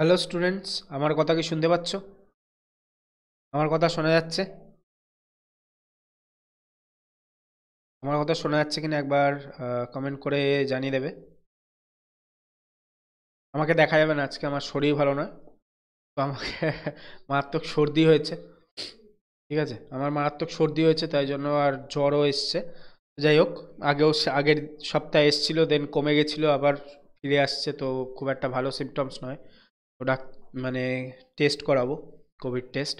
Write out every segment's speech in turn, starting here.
Hello students আমার কথা কি শুনতে পাচ্ছ আমার কথা শোনা যাচ্ছে আমার কথা শোনা যাচ্ছে কিনা একবার কমেন্ট করে জানিয়ে দেবে আমাকে দেখা যাবে না আজকে আমার শরীর ভালো নয় তো আমাকে মারাত্মক সর্দি হয়েছে ঠিক আছে আমার মারাত্মক সর্দি হয়েছে তাই জন্য আর জ্বরও এসছে যাই হোক আগেও আগের সপ্তাহে এসছিল দেন কমে গেছিলো আবার ফিরে আসছে তো খুব একটা ভালো সিমটমস নয় প্রোডাক্ট মানে টেস্ট করাবো কোভিড টেস্ট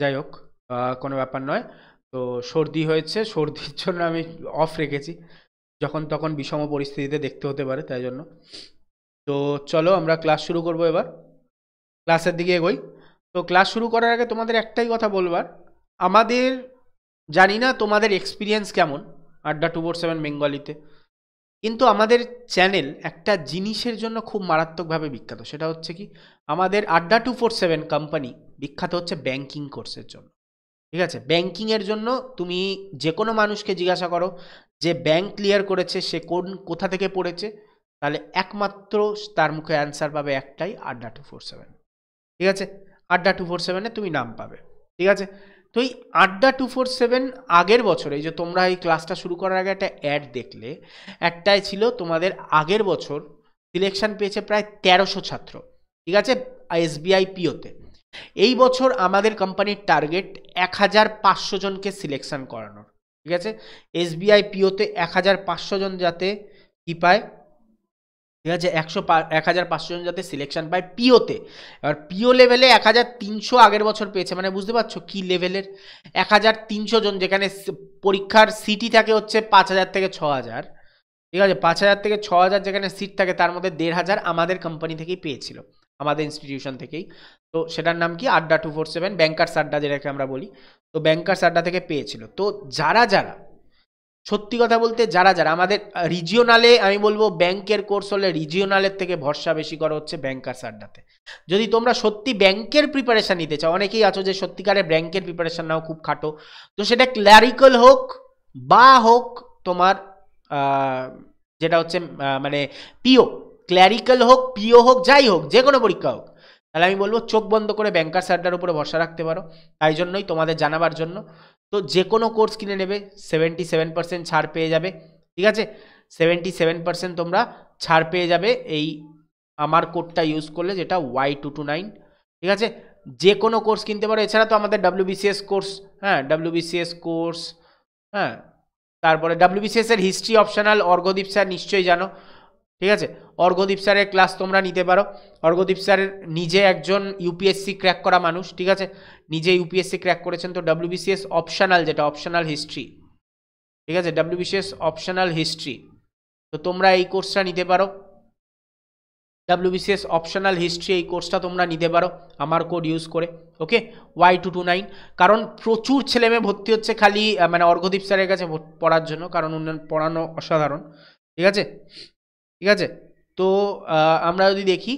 যাই হোক কোনো ব্যাপার নয় তো সর্দি হয়েছে সর্দির জন্য আমি অফ রেখেছি যখন তখন বিষম পরিস্থিতিতে দেখতে হতে পারে তাই জন্য তো চলো আমরা ক্লাস শুরু করব এবার ক্লাসের দিকে এগোই তো ক্লাস শুরু করার আগে তোমাদের একটাই কথা বলবার আমাদের জানি না তোমাদের এক্সপিরিয়েন্স কেমন আড্ডা টু ফোর সেভেন বেঙ্গলিতে কিন্তু আমাদের চ্যানেল একটা জিনিসের জন্য খুব মারাত্মকভাবে বিখ্যাত সেটা হচ্ছে কি আমাদের আড্ডা টু ফোর সেভেন কোম্পানি বিখ্যাত হচ্ছে ব্যাংকিং কোর্সের জন্য ঠিক আছে ব্যাংকিংয়ের জন্য তুমি যে কোনো মানুষকে জিজ্ঞাসা করো যে ব্যাংক ক্লিয়ার করেছে সে কোন কোথা থেকে পড়েছে তাহলে একমাত্র তার মুখে অ্যান্সার পাবে একটাই আড্ডা টু ফোর সেভেন ঠিক আছে আড্ডা টু ফোর সেভেনে তুমি নাম পাবে ঠিক আছে তো এই আড্ডা টু ফোর সেভেন আগের বছরে যে তোমরা এই ক্লাসটা শুরু করার আগে একটা অ্যাড দেখলে অ্যাডটায় ছিল তোমাদের আগের বছর সিলেকশন পেয়েছে প্রায় তেরোশো ছাত্র ঠিক আছে এসবিআই পিওতে এই বছর আমাদের কোম্পানির টার্গেট এক হাজার পাঁচশো জনকে সিলেকশন করানোর ঠিক আছে এসবিআই পিওতে এক হাজার পাঁচশো জন যাতে কী পায় ঠিক আছে একশো এক হাজার পাঁচশো জন যাতে সিলেকশন পায় পিওতে এবার পিও লেভেলে এক হাজার তিনশো আগের বছর পেয়েছে মানে বুঝতে পারছো কী লেভেলের এক হাজার তিনশো জন যেখানে পরীক্ষার সিটি থাকে হচ্ছে পাঁচ হাজার থেকে ছ হাজার ঠিক আছে পাঁচ হাজার থেকে ছ হাজার যেখানে সিট থাকে তার মধ্যে দেড় হাজার আমাদের কোম্পানি থেকেই পেয়েছিল আমাদের ইনস্টিটিউশন থেকেই তো সেটার নাম কি আড্ডা টু ফোর সেভেন ব্যাংকার্স আড্ডা যেটাকে আমরা বলি তো ব্যাংকার্স আড্ডা থেকে পেয়েছিল তো যারা যারা সত্যি কথা বলতে যারা যারা আমাদের রিজিওনালে আমি বলবো ব্যাংকের কোর্স হলে রিজিওনালের থেকে ভরসা বেশি করা হচ্ছে ব্যাংকার সাড্ডাতে যদি তোমরা সত্যি ব্যাংকের প্রিপারেশান নিতে চাও অনেকেই আছো যে সত্যিকারে ব্যাংকের প্রিপারেশান নাও খুব খাটো তো সেটা ক্ল্যারিক্যাল হোক বা হোক তোমার যেটা হচ্ছে মানে পিও ক্ল্যারিক্যাল হোক পিও হোক যাই হোক যে কোনো পরীক্ষা হোক তাহলে আমি বলবো চোখ বন্ধ করে ব্যাংকার সাড্ডার উপরে ভরসা রাখতে পারো তাই জন্যই তোমাদের জানাবার জন্য তো যে কোনো কোর্স কিনে নেবে সেভেন্টি সেভেন পার্সেন্ট ছাড় পেয়ে যাবে ঠিক আছে সেভেন্টি সেভেন পার্সেন্ট তোমরা ছাড় পেয়ে যাবে এই আমার কোডটা ইউজ করলে যেটা ওয়াই টু টু নাইন ঠিক আছে যে কোনো কোর্স কিনতে পারো এছাড়া তো আমাদের ডাব্লিউবিসিএস কোর্স হ্যাঁ ডাব্লিউবিসিএস কোর্স হ্যাঁ তারপরে ডাব্লিউবিসিএস এর হিস্ট্রি অপশনাল অর্ঘদীপ স্যার নিশ্চয়ই জানো ঠিক আছে অর্ঘদীপ স্যারের ক্লাস তোমরা নিতে পারো অর্ঘদীপ স্যারের নিজে একজন ইউপিএসসি ক্র্যাক করা মানুষ ঠিক আছে নিজে ইউপিএসসি ক্র্যাক করেছেন তো ডাব্লিউবিসিএস অপশনাল যেটা অপশনাল হিস্ট্রি ঠিক আছে ডাব্লিউবিসিএস অপশনাল হিস্ট্রি তো তোমরা এই কোর্সটা নিতে পারো ডাব্লিউবিসিএস অপশনাল হিস্ট্রি এই কোর্সটা তোমরা নিতে পারো আমার কোড ইউজ করে okay Y two two nine কারণ প্রচুর ছেলেমেয়ে ভর্তি হচ্ছে খালি মানে অর্ঘদীপ স্যারের কাছে পড়ার জন্য কারণ উনি পড়ানো অসাধারণ ঠিক আছে ঠিক আছে তো আমরা যদি দেখি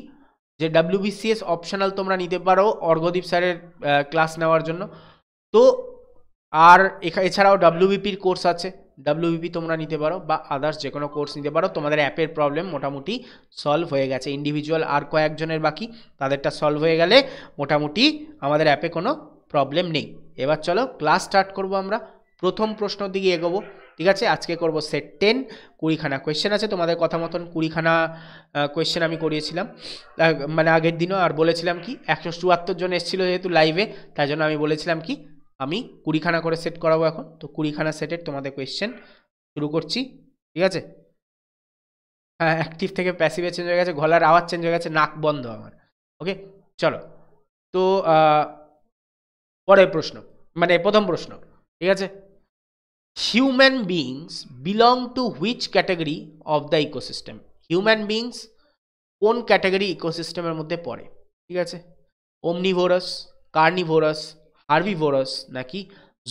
যে ডাব্লিউবিসিএস অপশনাল তোমরা নিতে পারো অর্ঘদীপ স্যারের ক্লাস নেওয়ার জন্য তো আর এছাড়াও ডাব্লিউবিপির কোর্স আছে ডাব্লিউবিপি তোমরা নিতে পারো বা আদার্স যে কোনো কোর্স নিতে পারো তোমাদের অ্যাপের প্রবলেম মোটামুটি সলভ হয়ে গেছে ইন্ডিভিজুয়াল আর কয়েকজনের বাকি তাদেরটা সলভ হয়ে গেলে মোটামুটি আমাদের অ্যাপে কোনো প্রবলেম নেই এবার চলো ক্লাস স্টার্ট করব আমরা প্রথম প্রশ্ন দিকে এগোবো ঠিক আছে আজকে করব সেট টেন কুড়িখানা কোয়েশ্চেন আছে তোমাদের কথা মতন কুড়িখানা কোয়েশ্চেন আমি করিয়েছিলাম মানে আগের দিনও আর বলেছিলাম কি একশো চুয়াত্তর জন এসেছিলো যেহেতু লাইভে তাই জন্য আমি বলেছিলাম কি আমি কুড়িখানা করে সেট করাবো এখন তো কুড়িখানা সেটের তোমাদের কোয়েশ্চেন শুরু করছি ঠিক আছে হ্যাঁ অ্যাক্টিভ থেকে প্যাসিভে চেঞ্জ হয়ে গেছে গলার আওয়াজ চেঞ্জ হয়ে গেছে নাক বন্ধ আমার ওকে চলো তো পরের প্রশ্ন মানে প্রথম প্রশ্ন ঠিক আছে human beings belong to which category of the ecosystem human beings কোন ক্যাটাগরি ইকোসিস্টেমের মধ্যে পড়ে ঠিক আছে ওমনিভোরাস কার্নিভোরাস হার্ভিভোরাস নাকি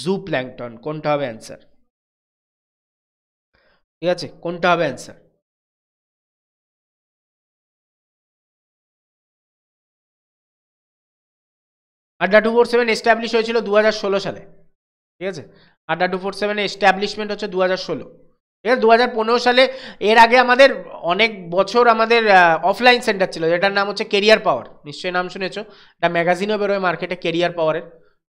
জু প্ল্যাংটন কোনটা হবে অ্যান্সার ঠিক আছে কোনটা হবে অ্যান্সার আড্ডা টু ফোর সেভেন এস্টাবলিশ হয়েছিল দু সালে ঠিক আছে আড্ডা টু ফোর সেভেনের এস্টাবলিশমেন্ট হচ্ছে দু হাজার ষোলো ঠিক আছে দু হাজার পনেরো সালে এর আগে আমাদের অনেক বছর আমাদের অফলাইন সেন্টার ছিল যেটার নাম হচ্ছে কেরিয়ার পাওয়ার নিশ্চয়ই নাম শুনেছ এটা ম্যাগাজিনও বেরোয় মার্কেটে কেরিয়ার পাওয়ারের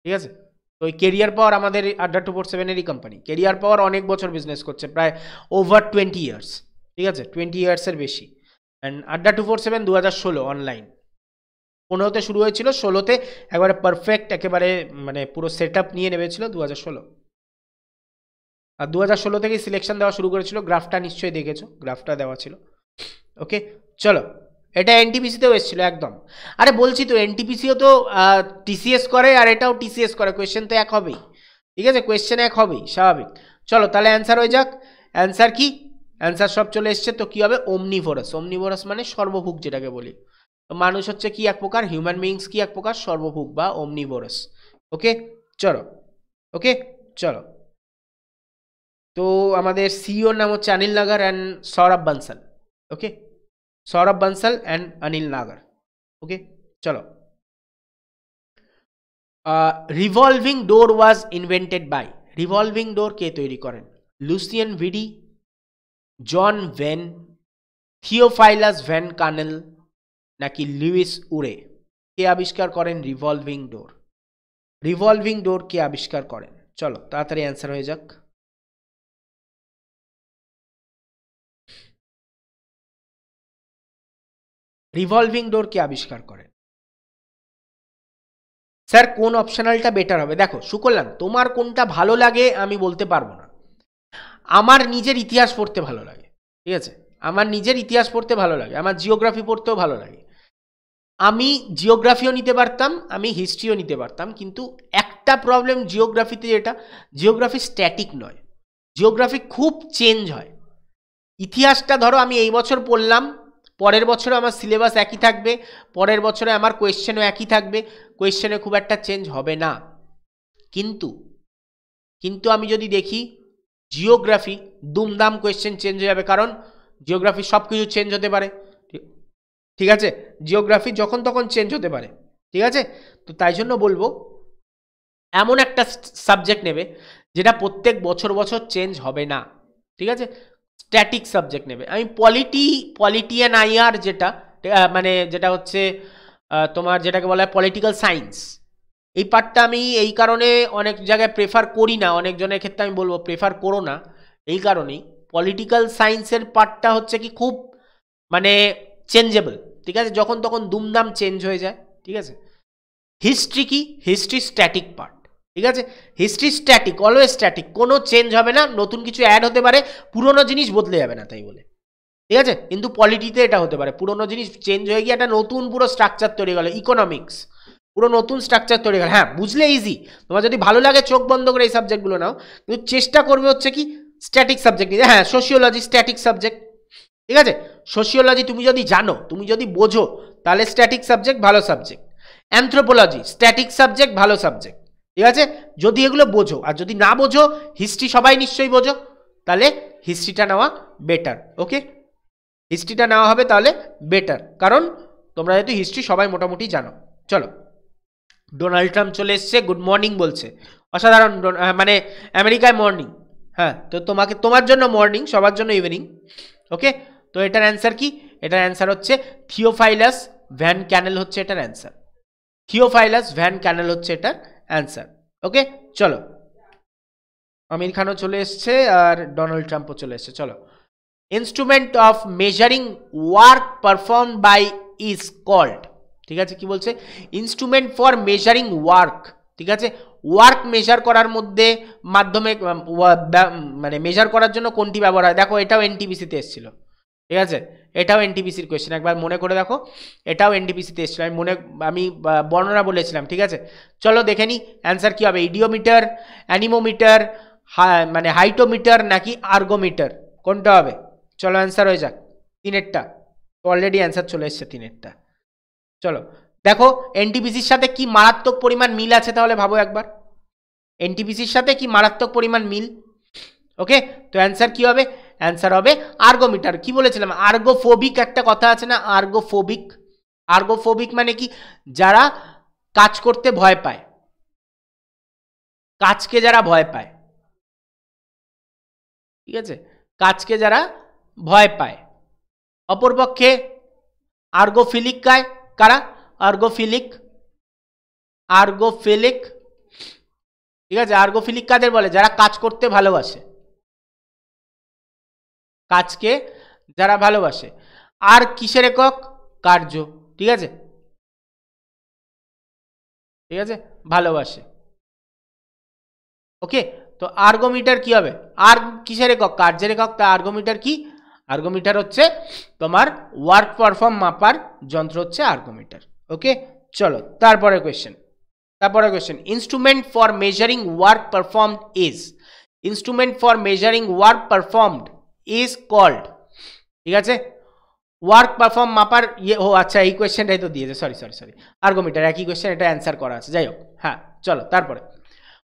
ঠিক আছে তো ওই কেরিয়ার পাওয়ার আমাদের আড্ডা টু ফোর সেভেনেরই কোম্পানি কেরিয়ার পাওয়ার অনেক বছর বিজনেস করছে প্রায় ওভার টোয়েন্টি ইয়ার্স ঠিক আছে টোয়েন্টি ইয়ার্সের বেশি অ্যান্ড আড্ডা টু ফোর সেভেন দু হাজার ষোলো অনলাইন পনেরোতে শুরু হয়েছিল ষোলোতে একবারে পারফেক্ট একেবারে মানে পুরো সেট আপ নিয়ে নেমেছিল দু হাজার ষোলো আর দু হাজার ষোলো থেকেই সিলেকশন দেওয়া শুরু করেছিল গ্রাফটা নিশ্চয়ই দেখেছো গ্রাফটা দেওয়া ছিল ওকে চলো এটা এনটিপিসিতেও এসেছিলো একদম আরে বলছি তো এনটিপিসিও তো টিসিএস করে আর এটাও টিসিএস করে কোয়েশ্চেন তো এক হবেই ঠিক আছে কোয়েশ্চেন এক হবেই স্বাভাবিক চলো তাহলে অ্যান্সার হয়ে যাক অ্যান্সার কি অ্যান্সার সব চলে এসছে তো কী হবে অমনিভোরাস ভোরস মানে সর্বভুক যেটাকে বলি মানুষ হচ্ছে কি এক প্রকার হিউম্যান বিংস কি এক প্রকার সর্বভুক বা ভোরস ওকে চলো ওকে চলো তো আমাদের সিইওর e নাম হচ্ছে Anil Nagar and Saurabh Bansal okay Saurabh Bansal and Anil Nagar okay চলো revolving door was invented by revolving door কে তৈরি করেন Lucien Vidie John Venn Theophilus Van Kannel নাকি লুইস উরে কে আবিষ্কার করেন রিভলভিং ডোর রিভলভিং ডোর কে আবিষ্কার করেন চলো তাড়াতাড়ি অ্যান্সার হয়ে যাক রিভলভিং ডোরকে আবিষ্কার করেন স্যার কোন অপশনালটা বেটার হবে দেখো সুকল্যাণ তোমার কোনটা ভালো লাগে আমি বলতে পারবো না আমার নিজের ইতিহাস পড়তে ভালো লাগে ঠিক আছে আমার নিজের ইতিহাস পড়তে ভালো লাগে আমার জিওগ্রাফি পড়তেও ভালো লাগে আমি জিওগ্রাফিও নিতে পারতাম আমি হিস্ট্রিও নিতে পারতাম কিন্তু একটা প্রবলেম জিওগ্রাফিতে যেটা জিওগ্রাফি স্ট্যাটিক নয় জিওগ্রাফি খুব চেঞ্জ হয় ইতিহাসটা ধরো আমি এই বছর পড়লাম পরের বছরে আমার সিলেবাস একই থাকবে পরের বছরে আমার কোয়েশ্চেনও একই থাকবে কোয়েশ্চেনে খুব একটা চেঞ্জ হবে না কিন্তু কিন্তু আমি যদি দেখি জিওগ্রাফি দুমদাম কোয়েশ্চেন চেঞ্জ হয়ে যাবে কারণ জিওগ্রাফি সব কিছু চেঞ্জ হতে পারে ঠিক আছে জিওগ্রাফি যখন তখন চেঞ্জ হতে পারে ঠিক আছে তো তাই জন্য বলবো এমন একটা সাবজেক্ট নেবে যেটা প্রত্যেক বছর বছর চেঞ্জ হবে না ঠিক আছে স্ট্যাটিক সাবজেক্ট নেবে আমি পলিটি পলিটিয়ান আইআর যেটা মানে যেটা হচ্ছে তোমার যেটাকে বলা হয় পলিটিক্যাল সায়েন্স এই পার্টটা আমি এই কারণে অনেক জায়গায় প্রেফার করি না অনেকজনের ক্ষেত্রে আমি বলবো প্রেফার করো না এই কারণেই পলিটিক্যাল সায়েন্সের পার্টটা হচ্ছে কি খুব মানে চেঞ্জেবল ঠিক আছে যখন তখন দুমদাম চেঞ্জ হয়ে যায় ঠিক আছে হিস্ট্রি কি হিস্ট্রি স্ট্যাটিক পার্ট ঠিক আছে হিস্ট্রি স্ট্যাটিক অলওয়েজ স্ট্যাটিক কোনো চেঞ্জ হবে না নতুন কিছু অ্যাড হতে পারে পুরনো জিনিস বদলে যাবে না তাই বলে ঠিক আছে কিন্তু পলিটিতে এটা হতে পারে পুরনো জিনিস চেঞ্জ হয়ে গিয়ে একটা নতুন পুরো স্ট্রাকচার তৈরি গেল ইকোনমিক্স পুরো নতুন স্ট্রাকচার তৈরি গেল হ্যাঁ বুঝলে ইজি তোমার যদি ভালো লাগে চোখ বন্ধ করে এই সাবজেক্টগুলো নাও কিন্তু চেষ্টা করবে হচ্ছে কি স্ট্যাটিক সাবজেক্ট নিয়ে হ্যাঁ সোশিওলজি স্ট্যাটিক সাবজেক্ট ঠিক আছে সোশিওলজি তুমি যদি জানো তুমি যদি বোঝো তাহলে স্ট্যাটিক সাবজেক্ট ভালো সাবজেক্ট অ্যান্থ্রোপোলজি স্ট্যাটিক সাবজেক্ট ভালো সাবজেক্ট ঠিক আছে যদি এগুলো বোঝো আর যদি না বোঝো হিস্ট্রি সবাই নিশ্চয়ই বোঝো তাহলে হিস্ট্রিটা নেওয়া বেটার ওকে হিস্ট্রিটা নেওয়া হবে তাহলে বেটার কারণ তোমরা যেহেতু হিস্ট্রি সবাই মোটামুটি জানো চলো ডোনাল্ড ট্রাম্প চলে এসছে গুড মর্নিং বলছে অসাধারণ মানে আমেরিকায় মর্নিং হ্যাঁ তো তোমাকে তোমার জন্য মর্নিং সবার জন্য ইভিনিং ওকে তো এটার অ্যান্সার কি এটার অ্যান্সার হচ্ছে থিওফাইলাস ভ্যান ক্যানেল হচ্ছে এটার অ্যান্সার থিওফাইলাস ভ্যান ক্যানেল হচ্ছে এটার অ্যান্সার ওকে চলো আমির খানও চলে এসছে আর ডোনাল্ড ট্রাম্পও চলে এসছে চলো instrument of measuring work perform by is called ঠিক আছে কি বলছে ইনস্ট্রুমেন্ট ফর মেজারিং ওয়ার্ক ঠিক আছে ওয়ার্ক মেজার করার মধ্যে মাধ্যমে মানে মেজার করার জন্য কোনটি ব্যবহার হয় দেখো এটাও এনটিবিসিতে এসেছিলো ঠিক আছে এটাও এনটিপিসির কোয়েশ্চেন একবার মনে করে দেখো এটাও এনটিপিসিতে এসেছিল আমি মনে আমি বর্ণনা বলেছিলাম ঠিক আছে চলো দেখে নিই অ্যান্সার কী হবে ইডিওমিটার অ্যানিমোমিটার মানে হাইটোমিটার নাকি আর্গোমিটার কোনটা হবে চলো অ্যান্সার হয়ে যাক তিনেরটা অলরেডি অ্যান্সার চলে এসছে তিনেরটা চলো দেখো এনটিপিসির সাথে কি মারাত্মক পরিমাণ মিল আছে তাহলে ভাবো একবার এনটিপিসির সাথে কি মারাত্মক পরিমাণ মিল ওকে তো অ্যান্সার কী হবে অ্যান্সার হবে আর্গোমিটার কি বলেছিলাম আর্গোফোবিক একটা কথা আছে না আর্গোফোবিক আর্গোফোবিক মানে কি যারা কাজ করতে ভয় পায় কাজকে যারা ভয় পায় ঠিক আছে কাজকে যারা ভয় পায় অপরপক্ষে আর্গোফিলিক কায় কারা আর্গোফিলিক আর্গোফিলিক ঠিক আছে আর্গোফিলিক কাদের বলে যারা কাজ করতে ভালোবাসে কাজকে যারা ভালোবাসে আর কিসের একক কার্য ঠিক আছে ঠিক আছে ভালোবাসে ওকে তো আর্গোমিটার কি হবে আর কিসের একক কার্যের একক তা আর্গোমিটার কি আর্গোমিটার হচ্ছে তোমার ওয়ার্ক পারফর্ম মাপার যন্ত্র হচ্ছে আর্গোমিটার ওকে চলো তারপরে কোয়েশ্চেন তারপরে question instrument for measuring work performed is instrument for measuring work performed is called ঠিক আছে ওয়ার্ক পারফর্ম মাপার ইয়ে ও আচ্ছা এই কোয়েশ্চেনটাই তো দিয়েছে সরি সরি সরি আর্গোমিটার একই কোয়েশ্চেন এটা অ্যান্সার করা আছে যাই হোক হ্যাঁ চলো তারপরে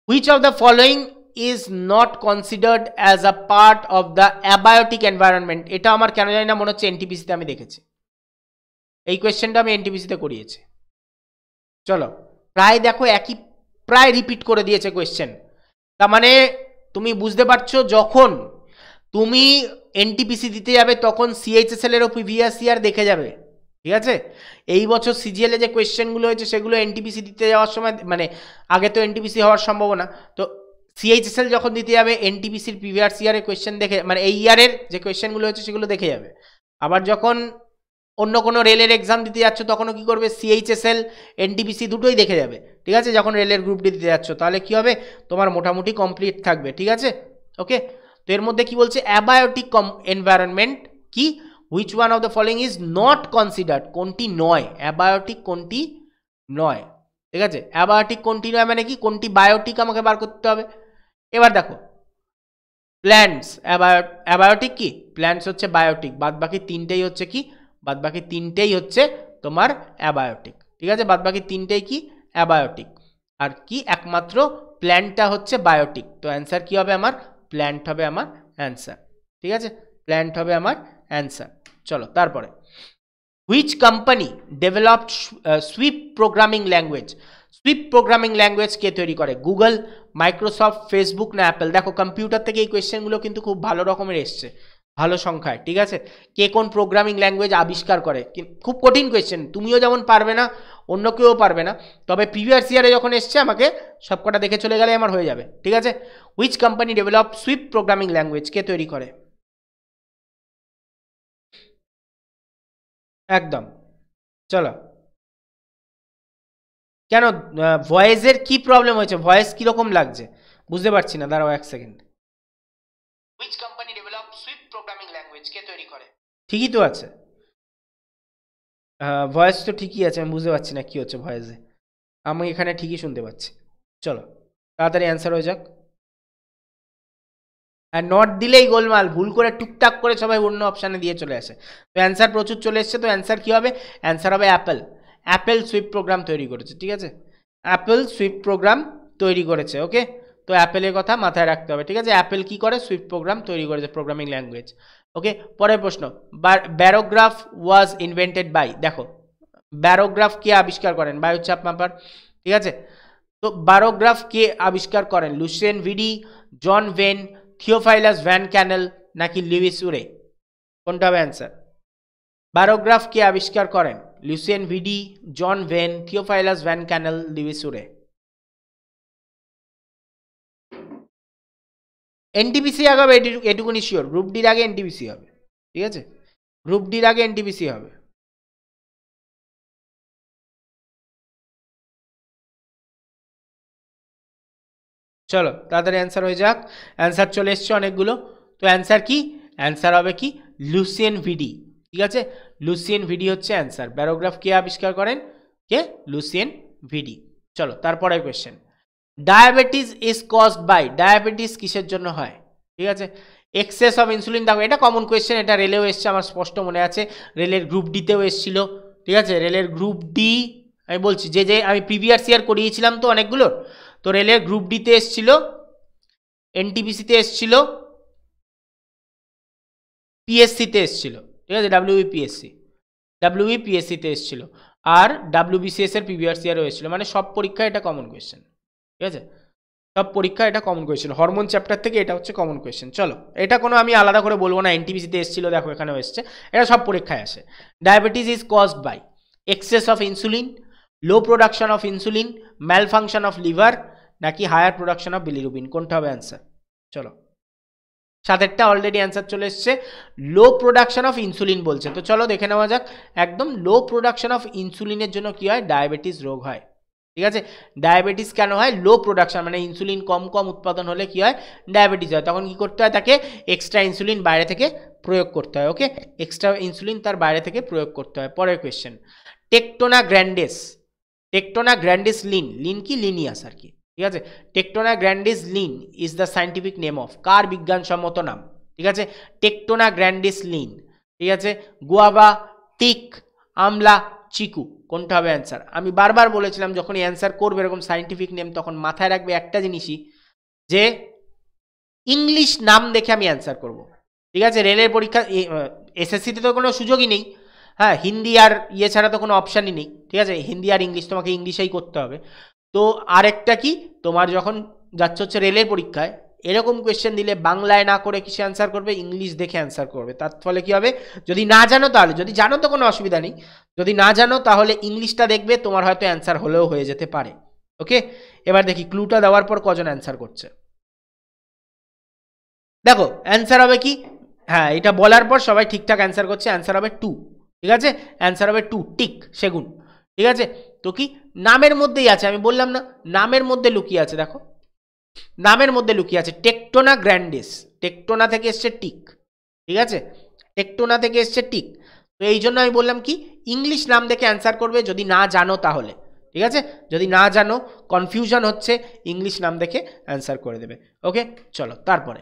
which of the following is not considered as a part of the abiotic environment এটা আমার কেন জানি না মনে হচ্ছে এনটিপিসিতে আমি দেখেছি এই কোয়েশ্চেনটা আমি এনটিপিসিতে করিয়েছি চলো প্রায় দেখো একই প্রায় রিপিট করে দিয়েছে কোয়েশ্চেন তার মানে তুমি বুঝতে পারছো যখন তুমি এনটিপিসি দিতে যাবে তখন সিএইচএসএলেরও প্রিভিয়াস ইয়ার দেখে যাবে ঠিক আছে এই বছর সিজিএলে যে কোয়েশ্চেনগুলো হয়েছে সেগুলো এনটিপিসি দিতে যাওয়ার সময় মানে আগে তো এনটিপিসি হওয়ার সম্ভাবনা তো সিএইচএসএল যখন দিতে যাবে এনটিপিসির প্রিভিয়াস ইয়ারের কোয়েশ্চেন দেখে মানে এই ইয়ারের যে কোয়েশ্চেনগুলো হয়েছে সেগুলো দেখে যাবে আবার যখন অন্য কোনো রেলের এক্সাম দিতে যাচ্ছ তখনও কী করবে সিএইচএসএল এনটিপিসি দুটোই দেখে যাবে ঠিক আছে যখন রেলের গ্রুপটি দিতে যাচ্ছ তাহলে কী হবে তোমার মোটামুটি কমপ্লিট থাকবে ঠিক আছে ওকে তো এর মধ্যে কি বলছে অ্যাবায়োটিক কম এনভায়রনমেন্ট কি which one of the following is not considered কোনটি নয় অ্যাবায়োটিক কোনটি নয় ঠিক আছে অ্যাবায়োটিক কোনটি নয় মানে কি কোনটি বায়োটিক আমাকে বার করতে হবে এবার দেখো প্ল্যান্টস অ্যাবায়োটিক কি প্ল্যান্টস হচ্ছে বায়োটিক বাদ বাকি তিনটেই হচ্ছে কি বাদ বাকি তিনটেই হচ্ছে তোমার অ্যাবায়োটিক ঠিক আছে বাদ বাকি তিনটেই কি অ্যাবায়োটিক আর কি একমাত্র প্ল্যান্টটা হচ্ছে বায়োটিক তো অ্যান্সার কি হবে আমার প্ল্যান্ট হবে আমার অ্যান্সার ঠিক আছে প্ল্যান্ট হবে আমার অ্যান্সার চলো তারপরে which company developed Swift programming language Swift programming language কে তৈরি করে গুগল মাইক্রোসফট ফেসবুক না অ্যাপেল দেখো কম্পিউটার থেকে এই কোয়েশ্চেনগুলো কিন্তু খুব ভালো রকমের এসছে ভালো সংখ্যায় ঠিক আছে কে কোন প্রোগ্রামিং ল্যাঙ্গুয়েজ আবিষ্কার করে খুব কঠিন কোয়েশ্চেন তুমিও যেমন পারবে না অন্য কেউ পারবে না তবে প্রিভিয়াস ইয়ারে যখন এসছে আমাকে সবকটা দেখে চলে গেলে আমার হয়ে যাবে ঠিক আছে which company develop Swift programming language কে তৈরি করে একদম চলো কেন ভয়েসের কি প্রবলেম হয়েছে ভয়েস কীরকম লাগছে বুঝতে পারছি না দাঁড়াও এক সেকেন্ড হুইচ কোম্পানি ঠিকই তো আছে ভয়েস তো ঠিকই আছে আমি বুঝতে পারছি না কী হচ্ছে ভয়েসে আমি এখানে ঠিকই শুনতে পাচ্ছি চলো তাড়াতাড়ি অ্যান্সার হয়ে যাক আর নট দিলেই গোলমাল ভুল করে টুকটাক করে সবাই অন্য অপশানে দিয়ে চলে আসে তো অ্যান্সার প্রচুর চলে এসছে তো অ্যান্সার কী হবে অ্যান্সার হবে অ্যাপেল অ্যাপেল সুইপ প্রোগ্রাম তৈরি করেছে ঠিক আছে অ্যাপেল সুইপ প্রোগ্রাম তৈরি করেছে ওকে তো অ্যাপেলের কথা মাথায় রাখতে হবে ঠিক আছে অ্যাপেল কী করে সুইপ প্রোগ্রাম তৈরি করেছে প্রোগ্রামিং ল্যাঙ্গুয়েজ ওকে পরের প্রশ্ন ব্যারোগ্রাফ ওয়াজ ইনভেন্টেড বাই দেখো ব্যারোগ্রাফ কে আবিষ্কার করেন বায়ুচাপ মাপার ঠিক আছে তো বারোগ্রাফ কে আবিষ্কার করেন Lucien Vidie John Venn Theophilus Van ক্যানেল নাকি লিউইস উরে কোনটা হবে অ্যান্সার বারোগ্রাফ কে আবিষ্কার করেন Lucien Vidie John Venn Theophilus Van Kannel Lewis Urry NTPC আগে হবে এটুকুনি শিওর গ্রুপ ডির আগে এনটিপিসি হবে ঠিক আছে গ্রুপ ডির আগে এনটিপিসি হবে চলো তাড়াতাড়ি অ্যান্সার হয়ে যাক অ্যান্সার চলে এসছে অনেকগুলো তো অ্যান্সার কি অ্যান্সার হবে কি লুসিয়েন ভিডি ঠিক আছে লুসিয়েন ভিডি হচ্ছে অ্যান্সার ব্যারোগ্রাফ কে আবিষ্কার করেন কে লুসিয়েন ভিডি চলো তারপরে question diabetes is caused by diabetes কিসের জন্য হয় ঠিক আছে এক্সেস অফ ইনসুলিন দেখো এটা কমন কোয়েশ্চেন এটা রেলেও এসছে আমার স্পষ্ট মনে আছে রেলের গ্রুপ ডিতেও এসছিল ঠিক আছে রেলের গ্রুপ ডি আমি বলছি যে যে আমি প্রিভিয়াস ইয়ার করিয়েছিলাম তো অনেকগুলোর তো রেলের গ্রুপ ডিতে এসছিল এনটিপিসিতে এসছিল পিএসসিতে এসছিল ঠিক আছে ডাব্লিউবিপিএসসি ডাব্লিউবিপিএসসিতে এসছিল আর ডাব্লিউবিসিএস এর প্রিভিয়াস ইয়ারও এসছিল মানে সব পরীক্ষায় এটা কমন কোয়েশ্চেন ঠিক আছে সব পরীক্ষা এটা কমন কোয়েশ্চেন হরমোন চ্যাপ্টার থেকে এটা হচ্ছে কমন কোয়েশ্চেন চলো এটা কোনো আমি আলাদা করে বলবো না এনটিপিসিতে এসেছিলো দেখো এখানেও এসছে এটা সব পরীক্ষায় আসে diabetes is caused by excess of insulin low production of insulin malfunction of liver নাকি হায়ার প্রোডাকশন অফ বিলিরুবিন কোনটা হবে অ্যান্সার চলো সাতেরটা অলরেডি অ্যান্সার চলে এসছে লো প্রোডাকশন অফ ইনসুলিন বলছে তো চলো দেখে নেওয়া যাক একদম লো প্রোডাকশন অফ ইনসুলিনের জন্য কী হয় ডায়াবেটিস রোগ হয় ঠিক আছে ডায়াবেটিস কেন হয় লো প্রোডাকশান মানে ইনসুলিন কম কম উৎপাদন হলে কি হয় ডায়াবেটিস হয় তখন কি করতে হয় তাকে এক্সট্রা ইনসুলিন বাইরে থেকে প্রয়োগ করতে হয় ওকে এক্সট্রা ইনসুলিন তার বাইরে থেকে প্রয়োগ করতে হয় পরের question Tectona grandis Tectona grandis Linn Linn কি লিনিয়াস আর কি ঠিক আছে Tectona grandis Linn is the scientific name of কার বিজ্ঞানসম্মত নাম ঠিক আছে টেকটোনা গ্র্যান্ডিস লিন ঠিক আছে গুয়াবা তিক আমলা চিকু কোনটা হবে অ্যান্সার আমি বারবার বলেছিলাম যখনই অ্যান্সার করবে এরকম সাইন্টিফিক নেম তখন মাথায় রাখবে একটা জিনিসই যে ইংলিশ নাম দেখে আমি অ্যান্সার করব। ঠিক আছে রেলের পরীক্ষা এসএসসিতে তো কোনো সুযোগই নেই হ্যাঁ হিন্দি আর ইয়ে ছাড়া তো কোনো অপশানই নেই ঠিক আছে হিন্দি আর ইংলিশ তোমাকে ইংলিশেই করতে হবে তো আরেকটা কি তোমার যখন যাচ্ছে হচ্ছে রেলের পরীক্ষায় এরকম কোয়েশ্চেন দিলে বাংলায় না করে কিসে অ্যান্সার করবে ইংলিশ দেখে অ্যান্সার করবে তার ফলে কী হবে যদি না জানো তাহলে যদি জানো তো কোনো অসুবিধা নেই যদি না জানো তাহলে ইংলিশটা দেখবে তোমার হয়তো অ্যান্সার হলেও হয়ে যেতে পারে ওকে এবার দেখি ক্লুটা দেওয়ার পর কজন অ্যান্সার করছে দেখো অ্যান্সার হবে কি হ্যাঁ এটা বলার পর সবাই ঠিকঠাক অ্যান্সার করছে অ্যান্সার হবে টু ঠিক আছে অ্যান্সার হবে টু টিক সেগুন ঠিক আছে তো কি নামের মধ্যেই আছে আমি বললাম না নামের মধ্যে লুকিয়ে আছে দেখো নামের মধ্যে লুকিয়ে আছে টেকটোনা গ্র্যান্ডিস টেকটোনা থেকে এসছে টিক ঠিক আছে টেকটোনা থেকে এসছে টিক তো এই জন্য আমি বললাম কি ইংলিশ নাম দেখে অ্যান্সার করবে যদি না জানো তাহলে ঠিক আছে যদি না জানো কনফিউশন হচ্ছে ইংলিশ নাম দেখে অ্যান্সার করে দেবে ওকে চলো তারপরে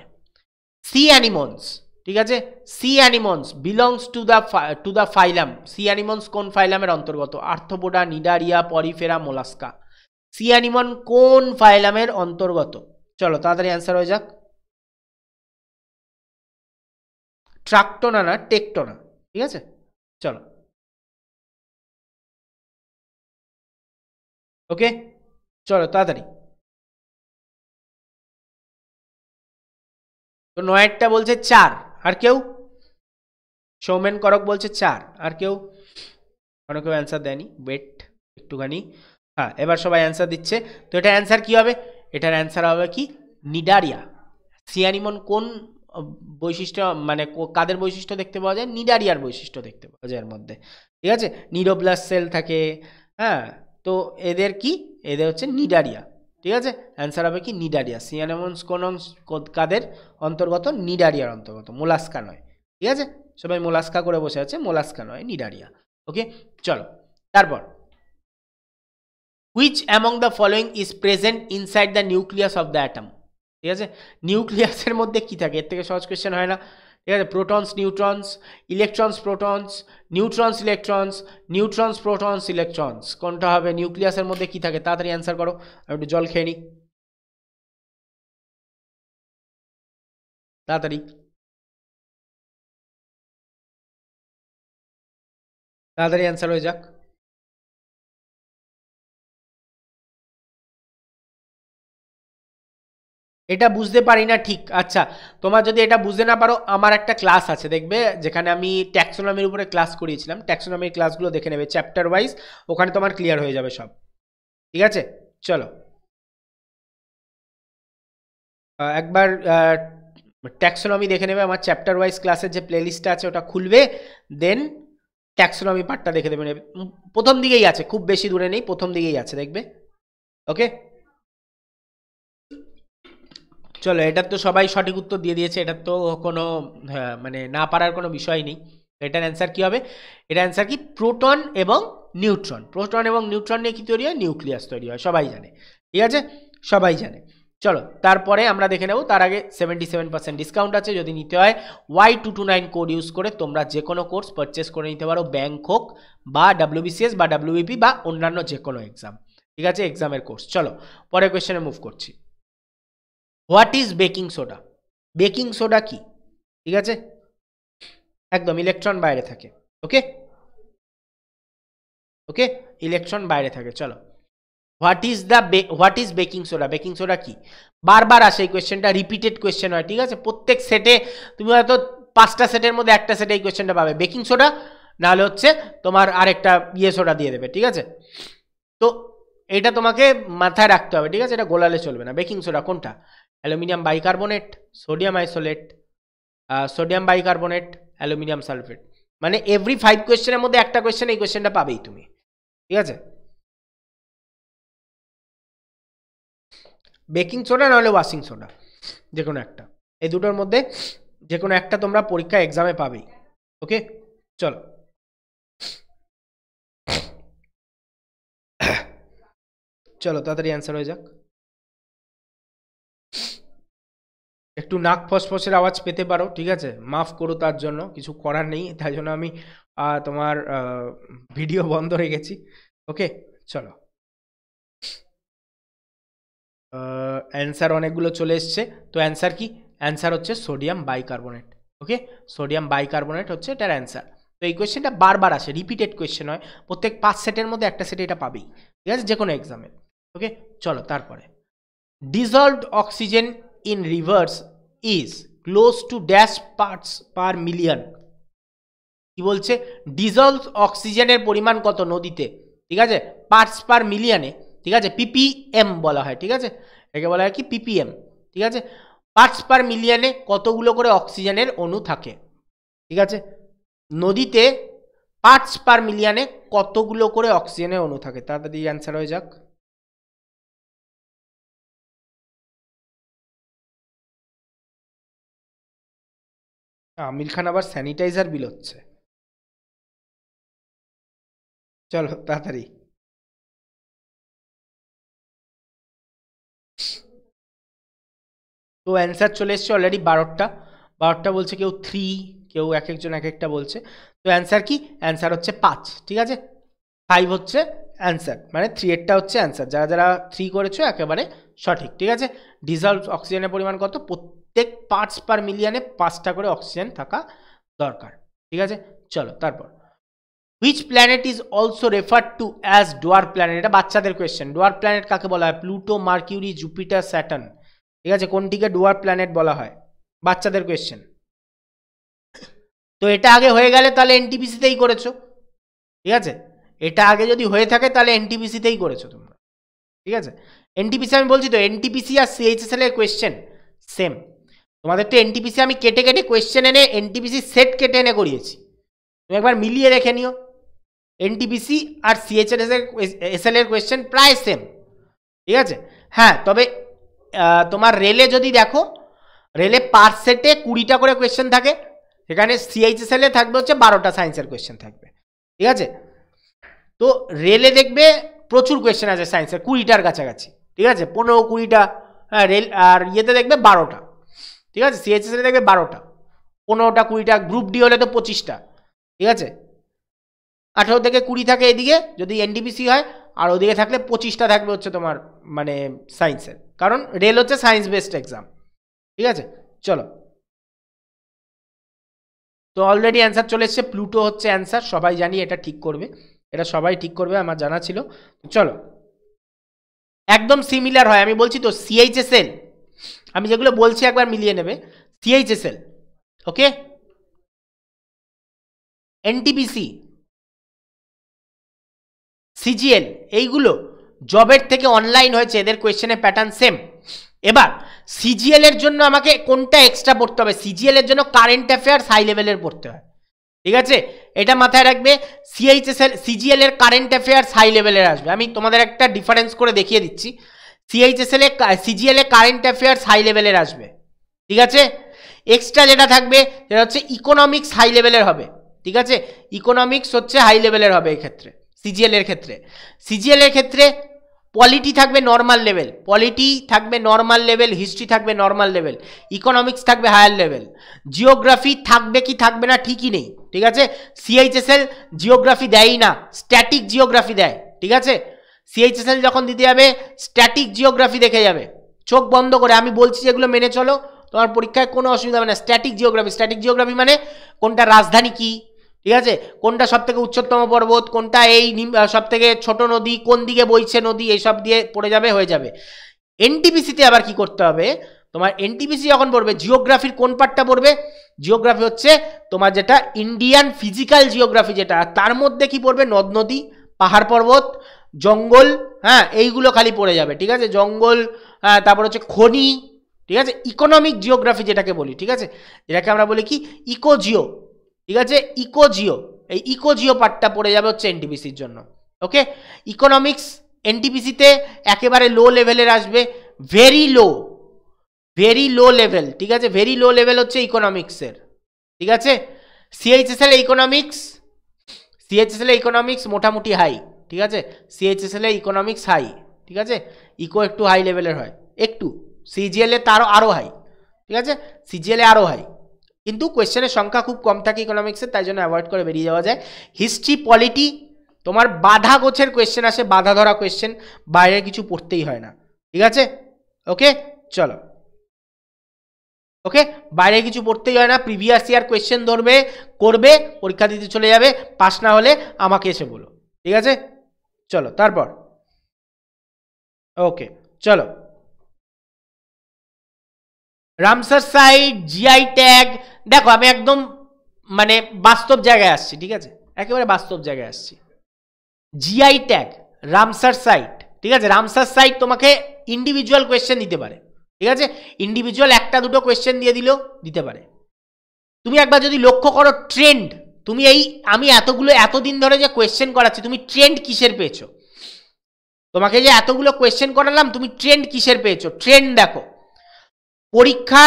সি অ্যানিমন্স ঠিক আছে sea anemones belongs to the to the phylum sea anemones কোন ফাইলামের অন্তর্গত Arthropoda Cnidaria Porifera Mollusca sea anemone কোন ফাইলামের অন্তর্গত চলো তাড়াতাড়ি অ্যান্সার হয়ে যাক ট্রাক্টোনা না টেকটোনা ঠিক আছে চলো ওকে চলো তাড়াতাড়ি তো নয়েরটা বলছে চার আর কেউ সৌমেন করক বলছে চার আর কেউ অনেকেও অ্যান্সার দেয়নি ওয়েট একটুখানি হ্যাঁ এবার সবাই অ্যান্সার দিচ্ছে তো এটার অ্যান্সার কী হবে এটার অ্যান্সার হবে কি নিডারিয়া সিয়ানিমন কোন বৈশিষ্ট্য মানে কাদের বৈশিষ্ট্য দেখতে পাওয়া যায় নিডারিয়ার বৈশিষ্ট্য দেখতে পাওয়া যায় এর মধ্যে ঠিক আছে নিরোব্লাস সেল থাকে হ্যাঁ তো এদের কি এদের হচ্ছে নিডারিয়া ঠিক আছে অ্যান্সার হবে কি নিডারিয়া সিয়ানামন্স কোন কাদের অন্তর্গত নিডারিয়ার অন্তর্গত মোলাস্কা নয় ঠিক আছে সবাই মোলাস্কা করে বসে আছে মোলাস্কা নয় নিডারিয়া ওকে চলো তারপর which among the following is present inside the nucleus of the atom ঠিক আছে নিউক্লিয়াসের মধ্যে কী থাকে এর থেকে সহজ কোয়েশ্চেন হয় না ঠিক আছে protons neutrons electrons protons neutrons electrons neutrons protons electrons কোনটা হবে নিউক্লিয়াসের মধ্যে কী থাকে তাড়াতাড়ি অ্যান্সার করো আমি একটু জল খেয়ে নিই তাড়াতাড়ি তাড়াতাড়ি অ্যান্সার হয়ে যাক এটা বুঝতে পারি না ঠিক আচ্ছা তোমার যদি এটা বুঝতে না পারো আমার একটা ক্লাস আছে দেখবে যেখানে আমি ট্যাক্সোনমির উপরে ক্লাস করিয়েছিলাম ট্যাক্সোনমির ক্লাসগুলো দেখে নেবে চ্যাপ্টার ওয়াইজ ওখানে তোমার ক্লিয়ার হয়ে যাবে সব ঠিক আছে চলো একবার ট্যাক্সোনমি দেখে নেবে আমার চ্যাপ্টার ওয়াইজ ক্লাসের যে প্লেলিস্টটা আছে ওটা খুলবে দেন ট্যাক্সোনমি পার্টটা দেখে দেবে প্রথম দিকেই আছে খুব বেশি দূরে নেই প্রথম দিকেই আছে দেখবে ওকে চলো এটার তো সবাই সঠিক উত্তর দিয়ে দিয়েছে এটার তো কোনো হ্যাঁ, মানে না পারার কোনো বিষয় নেই এটার অ্যান্সার কী হবে এটার অ্যান্সার কি প্রোটন এবং নিউট্রন প্রোটন এবং নিউট্রন নিয়ে কী তৈরি হয় নিউক্লিয়াস তৈরি হয় সবাই জানে ঠিক আছে সবাই জানে চলো তারপরে আমরা দেখে নেব তার আগে সেভেন্টি সেভেন পার্সেন্ট ডিসকাউন্ট আছে যদি নিতে হয় Y two two nine code use করে তোমরা যে কোনো কোর্স পারচেস করে নিতে পারো ব্যাংক হোক বা ডাব্লিউবিসিএস বা ডাব্লিউবিপি বা অন্যান্য যে কোনো এক্সাম ঠিক আছে এক্সামের কোর্স চলো পরে কোয়েশনে মুভ করছি what is baking soda baking soda কি ঠিক আছে একদম ইলেকট্রন বাইরে থাকে ওকে ওকে ইলেকট্রন বাইরে থাকে চলো what is the what is baking soda baking soda কি বারবার আসে এই কোয়েশ্চেনটা রিপিটেড কোয়েশ্চেন হয় ঠিক আছে প্রত্যেক সেটে তুমি হয়তো পাঁচটা সেটের মধ্যে একটা সেটে এই কোয়েশ্চেনটা পাবে বেকিং সোডা নাহলে হচ্ছে তোমার আরেকটা ইয়ে সোডা দিয়ে দেবে ঠিক আছে তো এটা তোমাকে মাথায় রাখতে হবে ঠিক আছে এটা গোলালে চলবে না বেকিং সোডা কোনটা aluminium bicarbonate sodium isolate sodium bicarbonate aluminium sulphate মানে এভরি ফাইভ কোয়েশ্চেনের মধ্যে একটা কোয়েশ্চেন এই কোয়েশ্চেনটা পাবেই তুমি ঠিক আছে বেকিং সোডা নাহলে ওয়াশিং সোডা যে কোনো একটা এই দুটোর মধ্যে যে কোনো একটা তোমরা পরীক্ষা এক্সামে পাবেই ওকে চলো চলো তাড়াতাড়ি অ্যান্সার হয়ে যাক একটু নাক ফসফসের আওয়াজ পেতে পারো ঠিক আছে মাফ করো তার জন্য কিছু করার নেই তাই জন্য আমি তোমার ভিডিও বন্ধ রেখেছি ওকে চলো অ্যান্সার অনেকগুলো চলে এসছে তো অ্যান্সার কি অ্যান্সার হচ্ছে sodium bicarbonate okay sodium bicarbonate হচ্ছে এটার অ্যান্সার তো এই কোয়েশ্চেনটা বারবার আসে রিপিটেড কোয়েশ্চেন হয় প্রত্যেক পাঁচ সেটের মধ্যে একটা সেট এটা পাবেই ঠিক আছে যে কোনো এক্সামে ওকে চলো তারপরে dissolved oxygen in rivers is close to dash parts per million কি বলছে ডিজলভ অক্সিজেনের পরিমাণ কত নদীতে ঠিক আছে পার্টস পার মিলিয়নে ঠিক আছে পিপিএম বলা হয় ঠিক আছে একে বলা হয় কি পিপিএম ঠিক আছে পার্টস পার মিলিয়নে কতগুলো করে অক্সিজেনের অণু থাকে ঠিক আছে নদীতে পার্টস পার মিলিয়নে কতগুলো করে অক্সিজেনের অণু থাকে তাড়াতাড়ি অ্যান্সার হয়ে যাক আমির খান আবার স্যানিটাইজার বিলোচ্ছে চলো তাড়াতাড়ি তো অ্যান্সার চলে এসছে অলরেডি বারোটা বারোটা বলছে কেউ থ্রি কেউ এক একজন এক একটা বলছে তো অ্যান্সার কি অ্যান্সার হচ্ছে পাঁচ ঠিক আছে ফাইভ হচ্ছে অ্যান্সার মানে থ্রি এরটা হচ্ছে অ্যান্সার যারা যারা থ্রি করেছো একেবারে সঠিক ঠিক আছে ডিজলভ অক্সিজেনের পরিমাণ কত প্রত্যেক পার্টস পার মিলিয়নে পাঁচটা করে অক্সিজেন থাকা দরকার ঠিক আছে চলো তারপর which planet is also refer to as dwarf planet এটা বাচ্চাদের কোয়েশ্চেন ডোয়ার প্ল্যানেট কাকে বলা হয় প্লুটো মার্কিউরি জুপিটার স্যাটার্ন ঠিক আছে কোনটিকে ডোয়ার প্ল্যানেট বলা হয় বাচ্চাদের কোয়েশ্চেন তো এটা আগে হয়ে গেলে তাহলে এনটিপিসিতেই করেছো ঠিক আছে এটা আগে যদি হয়ে থাকে তাহলে এনটিপিসিতেই করেছো তোমরা ঠিক আছে এনটিপিসি আমি বলছি তো এনটিপিসি আর সিএইচএসএল এর কোয়েশ্চেন সেম তোমাদের তো এনটিপিসি আমি কেটে কেটে কোয়েশ্চেন এনে এনটিপিসি সেট কেটে এনে করিয়েছি তুমি একবার মিলিয়ে রেখে নিও এনটিপিসি আর সিএইচএস এর এসএল এর কোয়েশ্চেন প্রায় সেম ঠিক আছে হ্যাঁ তবে তোমার রেলে যদি দেখো রেলে পার সেটে কুড়িটা করে কোয়েশ্চেন থাকে সেখানে এ থাকবে হচ্ছে বারোটা সায়েন্সের কোয়েশ্চেন থাকবে ঠিক আছে তো রেলে দেখবে প্রচুর কোয়েশ্চেন আছে সায়েন্সের কুড়িটার কাছাকাছি ঠিক আছে পনেরো কুড়িটা হ্যাঁ রেল আর ইয়েতে দেখবে বারোটা ঠিক আছে সিএচএসে দেখবে বারোটা পনেরোটা কুড়িটা গ্রুপ ডি হলে তো পঁচিশটা ঠিক আছে আঠেরো থেকে কুড়ি থাকে এদিকে যদি এনডিপিসি হয় আর ওদিকে থাকলে পঁচিশটা থাকবে হচ্ছে তোমার মানে সায়েন্সের কারণ রেল হচ্ছে সায়েন্স বেসড এক্সাম ঠিক আছে চলো তো অলরেডি অ্যান্সার চলে এসছে প্লুটো হচ্ছে অ্যান্সার সবাই জানি এটা ঠিক করবে এটা সবাই ঠিক করবে আমার জানা ছিল চলো একদম সিমিলার হয় আমি বলছি তো সিএইচএসএল আমি যেগুলো বলছি একবার মিলিয়ে নেবে সিএইচএসএল ওকে এনটিপিসি সিজিএল এইগুলো জবের থেকে অনলাইন হয়েছে এদের কোয়েশ্চেনের প্যাটার্ন সেম এবার সিজিএল এর জন্য আমাকে কোনটা এক্সট্রা পড়তে হবে সিজিএল এর জন্য কারেন্ট অ্যাফেয়ার্স হাই লেভেলের পড়তে হয় ঠিক আছে এটা মাথায় রাখবে সিএইচএসএল সিজিএল এর কারেন্ট অ্যাফেয়ার্স হাই লেভেলের আসবে আমি তোমাদের একটা ডিফারেন্স করে দেখিয়ে দিচ্ছি সিএইচএসএল এ সিজিএল এ কারেন্ট অ্যাফেয়ার্স হাই লেভেলের আসবে ঠিক আছে এক্সট্রা যেটা থাকবে সেটা হচ্ছে ইকোনমিক্স হাই লেভেলের হবে ঠিক আছে ইকোনমিক্স হচ্ছে হাই লেভেলের হবে এক্ষেত্রে সিজিএল এর ক্ষেত্রে সিজিএল এর ক্ষেত্রে পলিটি থাকবে নর্মাল লেভেল পলিটি থাকবে নর্মাল লেভেল হিস্ট্রি থাকবে নর্মাল লেভেল ইকোনমিক্স থাকবে হায়ার লেভেল জিওগ্রাফি থাকবে কি থাকবে না ঠিকই নেই ঠিক আছে সিএইচএসএল জিওগ্রাফি দেয়ই না স্ট্যাটিক জিওগ্রাফি দেয় ঠিক আছে সিএইচএসএল যখন দিতে যাবে স্ট্যাটিক জিওগ্রাফি দেখে যাবে চোখ বন্ধ করে আমি বলছি যেগুলো মেনে চলো তোমার পরীক্ষায় কোনো অসুবিধা হবে না স্ট্যাটিক জিওগ্রাফি স্ট্যাটিক জিওগ্রাফি মানে কোনটা রাজধানী কী ঠিক আছে কোনটা সব থেকে উচ্চতম পর্বত কোনটা এই সব থেকে ছোট নদী কোন দিকে বইছে নদী এইসব দিয়ে পড়ে যাবে হয়ে যাবে এনটিপিসিতে আবার কি করতে হবে তোমার এনটিপিসি যখন পড়বে জিওগ্রাফির কোন পার্টটা পড়বে জিওগ্রাফি হচ্ছে তোমার যেটা ইন্ডিয়ান ফিজিক্যাল জিওগ্রাফি যেটা তার মধ্যে কি পড়বে নদ নদী পাহাড় পর্বত জঙ্গল হ্যাঁ এইগুলো খালি পড়ে যাবে ঠিক আছে জঙ্গল হ্যাঁ তারপর হচ্ছে খনি ঠিক আছে ইকোনমিক জিওগ্রাফি যেটাকে বলি ঠিক আছে যেটাকে আমরা বলি কি ইকোজিও ঠিক আছে ইকোজিও এই ইকোজিও পার্টটা পড়ে যাবে হচ্ছে এনটিপিসির জন্য ওকে ইকোনমিক্স এনটিপিসিতে একেবারে লো লেভেলের আসবে very low very low level ঠিক আছে ভেরি লো লেভেল হচ্ছে ইকোনমিক্সের ঠিক আছে সিএইচএসএল ইকোনমিক্স সিএইচএসএল ইকোনমিক্স মোটামুটি হাই ঠিক আছে সিএইচএসএল ইকোনমিক্স হাই ঠিক আছে ইকো একটু হাই লেভেলের হয় একটু সিজিএলে তারও আরও হাই ঠিক আছে সিজিএলে আরও হাই কিন্তু কোয়েশ্চেনের সংখ্যা খুব কম থাকে ইকোনমিক্সের তাই জন্য অ্যাভয়েড করে বেরিয়ে যাওয়া যায় হিস্ট্রি পলিটি তোমার বাধা গোছের কোয়েশ্চেন আসে বাধা ধরা কোয়েশ্চেন বাইরে কিছু পড়তেই হয় না ঠিক আছে ওকে চলো ওকে বাইরে কিছু পড়তেই হয় না প্রিভিয়াস ইয়ার কোয়েশ্চেন ধরবে করবে পরীক্ষা দিতে চলে যাবে পাস না হলে আমাকে এসে বলো ঠিক আছে চলো তারপর ওকে চলো রামসার সাইট জিআই ট্যাগ দেখো আমি একদম মানে বাস্তব জায়গায় আসছি ঠিক আছে একেবারে বাস্তব জায়গায় আসছি জিআই ট্যাগ রামসার সাইট ঠিক আছে রামসার সাইট তোমাকে ইন্ডিভিজুয়াল কোয়েশ্চেন দিতে পারে ঠিক আছে ইন্ডিভিজুয়াল একটা দুটো কোয়েশ্চেন দিয়ে দিলেও দিতে পারে তুমি একবার যদি লক্ষ্য করো ট্রেন্ড তুমি এই আমি এতগুলো এতদিন ধরে যে কোয়েশ্চেন করাচ্ছি তুমি ট্রেন্ড কিসের পেয়েছো তোমাকে যে এতগুলো কোয়েশ্চেন করালাম তুমি ট্রেন্ড কিসের পেয়েছো ট্রেন্ড দেখো পরীক্ষা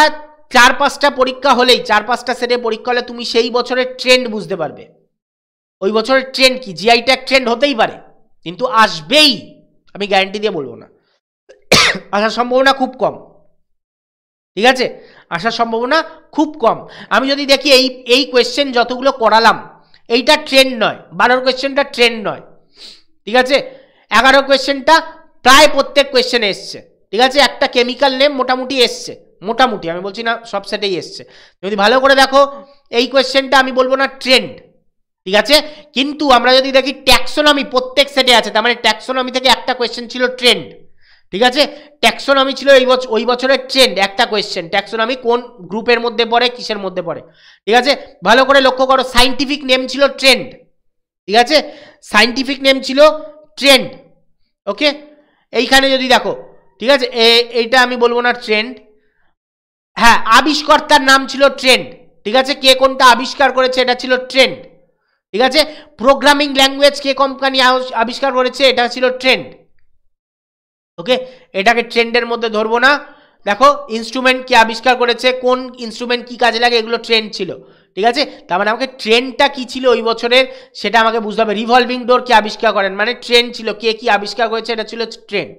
চার পাঁচটা পরীক্ষা হলেই চার পাঁচটা সেটে পরীক্ষা হলে তুমি সেই বছরের ট্রেন্ড বুঝতে পারবে ওই বছরের ট্রেন্ড কি জিআই ট্যাগ ট্রেন্ড হতেই পারে কিন্তু আসবেই আমি গ্যারান্টি দিয়ে বলবো না আসার সম্ভাবনা খুব কম ঠিক আছে আসার সম্ভাবনা খুব কম আমি যদি দেখি এই এই কোয়েশ্চেন যতগুলো করালাম এইটা ট্রেন্ড নয় বারোর কোয়েশ্চেনটা ট্রেন্ড নয় ঠিক আছে এগারো কোয়েশ্চেনটা প্রায় প্রত্যেক কোয়েশ্চেন এসছে ঠিক আছে একটা কেমিক্যাল নেম মোটামুটি এসছে মোটামুটি আমি বলছি না সব সেটেই এসছে যদি ভালো করে দেখো এই কোয়েশ্চেনটা আমি বলবো না ট্রেন্ড ঠিক আছে কিন্তু আমরা যদি দেখি ট্যাক্সোনমি প্রত্যেক সেটে আছে তার মানে ট্যাক্সোনমি থেকে একটা কোয়েশ্চেন ছিল ট্রেন্ড ঠিক আছে ট্যাক্সোনমি ছিল এই বছর ওই বছরের ট্রেন্ড একটা কোয়েশ্চেন ট্যাক্সোনমি কোন গ্রুপের মধ্যে পড়ে কিসের মধ্যে পড়ে ঠিক আছে ভালো করে লক্ষ্য করো সাইন্টিফিক নেম ছিল ট্রেন্ড ঠিক আছে সাইন্টিফিক নেম ছিল ট্রেন্ড ওকে এইখানে যদি দেখো ঠিক আছে এইটা আমি বলবো না ট্রেন্ড হ্যাঁ আবিষ্কর্তার নাম ছিল ট্রেন্ড ঠিক আছে কে কোনটা আবিষ্কার করেছে এটা ছিল ট্রেন্ড ঠিক আছে প্রোগ্রামিং ল্যাঙ্গুয়েজ কে কোম্পানি আবিষ্কার করেছে এটা ছিল ট্রেন্ড ওকে এটাকে ট্রেন্ডের মধ্যে ধরবো না দেখো ইনস্ট্রুমেন্ট কি আবিষ্কার করেছে কোন ইনস্ট্রুমেন্ট কি কাজে লাগে এগুলো ট্রেন্ড ছিল ঠিক আছে তার মানে আমাকে ট্রেন্ডটা কি ছিল ওই বছরের সেটা আমাকে বুঝতে হবে রিভলভিং ডোর কে আবিষ্কার করেন মানে ট্রেন্ড ছিল কে কি আবিষ্কার করেছে এটা ছিল ট্রেন্ড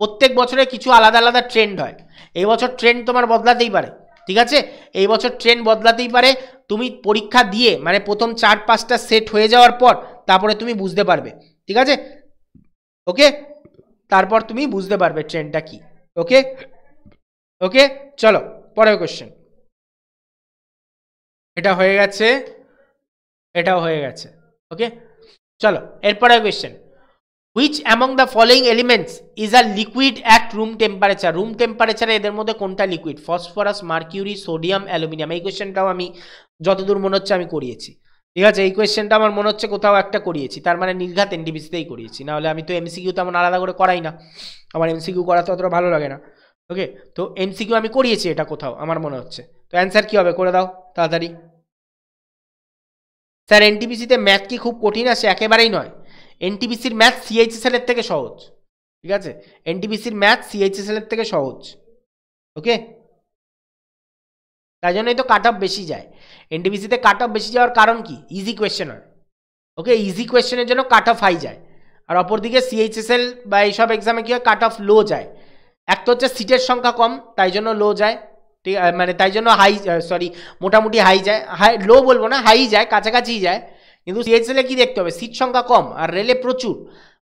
প্রত্যেক বছরে কিছু আলাদা আলাদা ট্রেন্ড হয় এই বছর ট্রেন্ড তোমার বদলাতেই পারে ঠিক আছে এই বছর ট্রেন্ড বদলাতেই পারে তুমি পরীক্ষা দিয়ে মানে প্রথম চার পাঁচটা সেট হয়ে যাওয়ার পর তারপরে তুমি বুঝতে পারবে ঠিক আছে ওকে তারপর তুমি বুঝতে পারবে ট্রেনটা কি ওকে ওকে চলো পরের কোশ্চেন এটা হয়ে গেছে এটাও হয়ে গেছে ওকে চলো এরপরের question which among the following elements is a liquid at room temperature room টেম্পারেচারে এদের মধ্যে কোনটা liquid phosphorus mercury sodium aluminium এই কোয়েশ্চেনটাও আমি যতদূর মনে হচ্ছে আমি করিয়েছি ঠিক আছে এই কোয়েশ্চেনটা আমার মনে হচ্ছে কোথাও একটা করিয়েছি তার মানে নির্ঘাত এনডিবিসিতেই করিয়েছি নাহলে আমি তো এমসিকিউ তেমন আলাদা করে করাই না আমার এমসিকিউ করা তো অতটা ভালো লাগে না ওকে তো এমসিকিউ আমি করিয়েছি এটা কোথাও আমার মনে হচ্ছে তো অ্যান্সার কী হবে করে দাও তাড়াতাড়ি স্যার এনটিপিসিতে ম্যাথ কি খুব কঠিন আছে একেবারেই নয় এনটিবিসির ম্যাথ সিএইচএসএলের থেকে সহজ ঠিক আছে এনটিপিসির ম্যাথ সিএইচএসএলের থেকে সহজ ওকে তাই জন্যই তো কাট অফ বেশি যায় এনটিবিসিতে কাট অফ বেশি যাওয়ার কারণ কি ইজি কোয়েশ্চেনার ওকে ইজি কোয়েশ্চেনের জন্য কাট অফ হাই যায় আর অপরদিকে সিএইচএসএল বা এইসব এক্সামে কী হয় কাট অফ লো যায় এক তো হচ্ছে সিটের সংখ্যা কম তাই জন্য লো যায় ঠিক মানে তাই জন্য হাই সরি মোটামুটি হাই যায় হাই লো বলবো না হাই যায় কাছাকাছিই যায় কিন্তু সিএইচএলে কি দেখতে হবে সিট সংখ্যা কম আর রেলে প্রচুর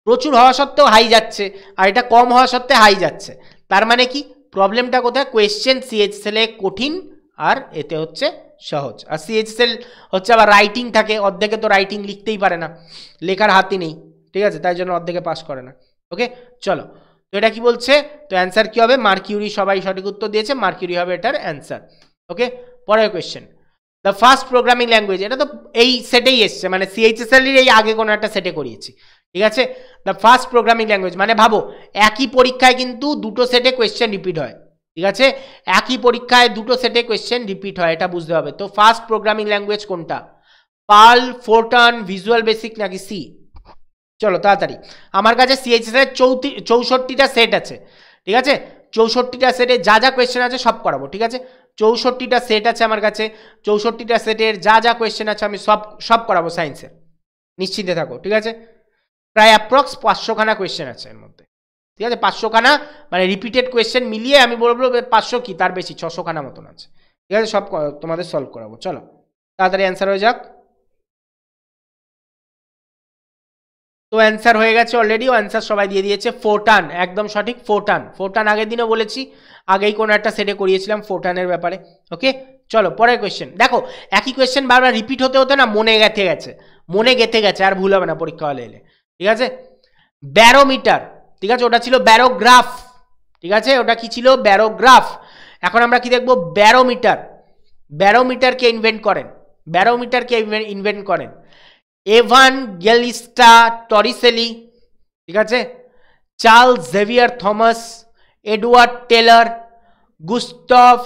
প্রচুর হওয়া সত্ত্বেও হাই যাচ্ছে আর এটা কম হওয়া সত্ত্বে হাই যাচ্ছে তার মানে কি প্রবলেমটা কোথায় কোয়েশ্চেন সিএইচএলে কঠিন আর এতে হচ্ছে সহজ আর সিএইচএল হচ্ছে আবার রাইটিং থাকে অর্ধেকে তো রাইটিং লিখতেই পারে না লেখার হাতই নেই ঠিক আছে তাই জন্য অর্ধেকে পাস করে না ওকে চলো তো এটা কি বলছে তো অ্যান্সার কী হবে মার্কিউরি সবাই সঠিক উত্তর দিয়েছে মার্কিউরি হবে এটার অ্যান্সার ওকে পরের question the first programming language এটা তো এই সেটেই এসছে মানে সিএইচএসএলের এই আগে কোনো একটা সেটে করিয়েছি ঠিক আছে দ্য ফার্স্ট প্রোগ্রামিং ল্যাঙ্গুয়েজ মানে ভাবো একই পরীক্ষায় কিন্তু দুটো সেটে কোয়েশ্চেন রিপিট হয় ঠিক আছে একই পরীক্ষায় দুটো সেটে কোয়েশ্চেন রিপিট হয় এটা বুঝতে হবে তো ফার্স্ট প্রোগ্রামিং ল্যাঙ্গুয়েজ কোনটা পাল ফোরটান ভিজুয়াল বেসিক নাকি সি চলো তাড়াতাড়ি আমার কাছে সিএইচএসএলের চৌতি চৌষট্টিটা সেট আছে ঠিক আছে চৌষট্টিটা সেটে যা যা কোয়েশ্চেন আছে সব করাবো ঠিক আছে চৌষট্টিটা সেট আছে আমার কাছে চৌষট্টিটা সেটের যা যা কোয়েশ্চেন আছে আমি সব সব করাবো সায়েন্সের নিশ্চিন্তে থাকো ঠিক আছে প্রায় অ্যাপ্রক্স পাঁচশোখানা কোয়েশ্চেন আছে এর মধ্যে ঠিক আছে পাঁচশোখানা মানে রিপিটেড কোয়েশ্চেন মিলিয়ে আমি বলবো পাঁচশো কি তার বেশি ছশোখানা মতন আছে ঠিক আছে সব তোমাদের সলভ করাবো চলো তাড়াতাড়ি অ্যান্সার হয়ে যাক তো অ্যান্সার হয়ে গেছে অলরেডি অ্যান্সার সবাই দিয়ে দিয়েছে ফোটান একদম সঠিক ফোটান ফোটান আগের দিনও বলেছি আগেই কোনো একটা সেটে করিয়েছিলাম ফোটানের ব্যাপারে ওকে চলো পরের কোয়েশ্চেন দেখো একই কোয়েশ্চেন বারবার রিপিট হতে হতে না মনে গেঁথে গেছে মনে গেঁথে গেছে আর ভুল হবে না পরীক্ষা হলে এলে ঠিক আছে ব্যারোমিটার ঠিক আছে ওটা ছিল ব্যারোগ্রাফ ঠিক আছে ওটা কি ছিল ব্যারোগ্রাফ এখন আমরা কি দেখবো ব্যারোমিটার ব্যারোমিটারকে ইনভেন্ট করেন ব্যারোমিটারকে ইনভেন্ট করেন এভান গেলিস্টা টরিসেলি ঠিক আছে Charles Xavier Thomas Edward Teller Gustav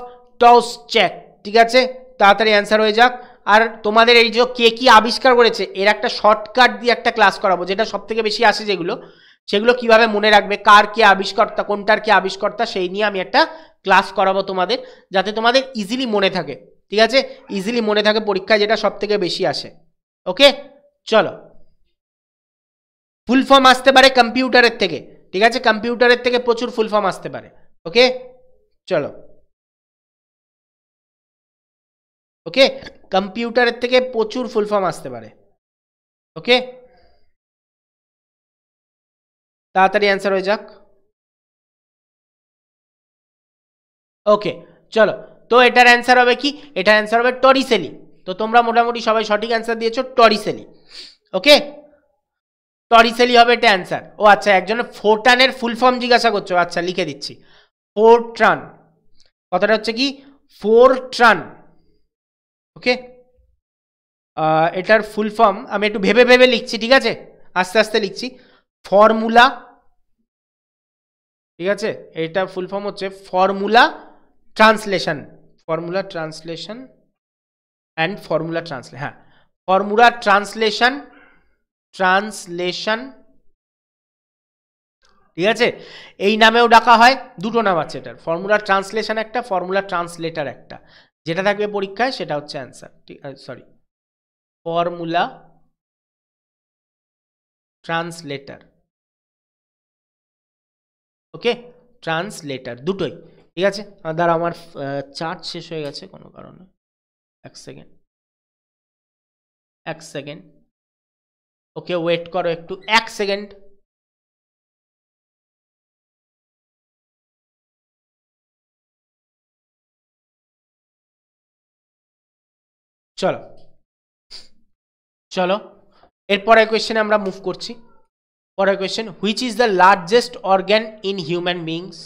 টসচেক ঠিক আছে তাড়াতাড়ি অ্যান্সার হয়ে যাক আর তোমাদের এই যে কে কী আবিষ্কার করেছে এর একটা শর্টকাট দিয়ে একটা ক্লাস করাবো যেটা সবথেকে বেশি আসে যেগুলো সেগুলো কিভাবে মনে রাখবে কার কে আবিষ্কর্তা কোনটার কে আবিষ্কর্তা সেই নিয়ে আমি একটা ক্লাস করাবো তোমাদের যাতে তোমাদের ইজিলি মনে থাকে ঠিক আছে ইজিলি মনে থাকে পরীক্ষায় যেটা সবথেকে বেশি আসে ওকে চলো ফুল ফর্ম আসতে পারে কম্পিউটারের থেকে ঠিক আছে কম্পিউটারের থেকে প্রচুর ফুল ফর্ম আসতে পারে ওকে চলো ওকে কম্পিউটারের থেকে প্রচুর ফুল ফর্ম আসতে পারে ওকে তাড়াতাড়ি অ্যান্সার হয়ে যাক ওকে চলো তো এটার অ্যান্সার হবে কি এটার অ্যান্সার হবে টরিসেলি তো তোমরা মোটামুটি সবাই সঠিক অ্যান্সার দিয়েছো টরিসেলি ওকে টরিসেলি হবে এটা অ্যান্সার ও আচ্ছা একজনের ফোরটানের ফুল ফর্ম জিজ্ঞাসা করছো আচ্ছা লিখে দিচ্ছি ফোরট্রান কথাটা হচ্ছে কি ফোরট্রান ওকে এটার ফুল ফর্ম আমি একটু ভেবে ভেবে লিখছি ঠিক আছে আস্তে আস্তে লিখছি ফর্মুলা ঠিক আছে এটা ফুল ফর্ম হচ্ছে formula translation formula translation and formula translate হ্যাঁ ফর্মুলা ট্রান্সলেশন ট্রান্সলেশন ঠিক আছে এই নামেও ডাকা হয় দুটো নাম আছে এটার ফর্মুলা ট্রান্সলেশন একটা ফর্মুলা ট্রান্সলেটার একটা যেটা থাকবে পরীক্ষায় সেটা হচ্ছে অ্যান্সার ঠিক sorry formula translator okay translator দুটোই ঠিক আছে আদার আমার চার্জ শেষ হয়ে গেছে কোনো কারণে এক সেকেন্ড এক সেকেন্ড ওকে ওয়েট করো একটু এক সেকেন্ড চলো চলো এরপরের কোয়েশ্চেনে আমরা মুভ করছি পরের question which is the largest organ in human beings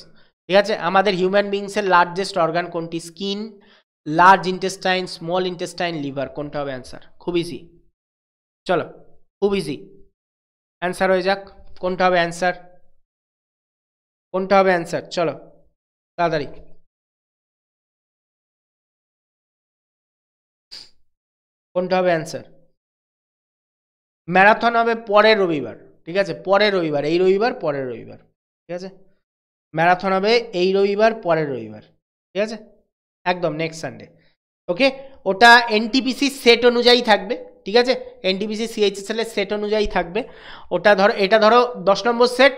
ঠিক আছে আমাদের হিউম্যান বিংসের লার্জেস্ট অর্গান কোনটি skin large intestine small intestine liver কোনটা হবে অ্যান্সার খুব ইজি চলো খুব ইজি অ্যান্সার হয়ে যাক কোনটা হবে অ্যান্সার কোনটা হবে অ্যান্সার চলো তাড়াতাড়ি কোনটা হবে অ্যান্সার ম্যারাথন হবে পরের রবিবার ঠিক আছে পরের রবিবার এই রবিবার পরের রবিবার ঠিক আছে ম্যারাথন হবে এই রবিবার পরের রবিবার ঠিক আছে একদম নেক্সট সানডে ওকে ওটা এনটিপিসি সেট অনুযায়ী থাকবে ঠিক আছে এনটিপিসি এর সেট অনুযায়ী থাকবে ওটা ধরো এটা ধরো দশ নম্বর সেট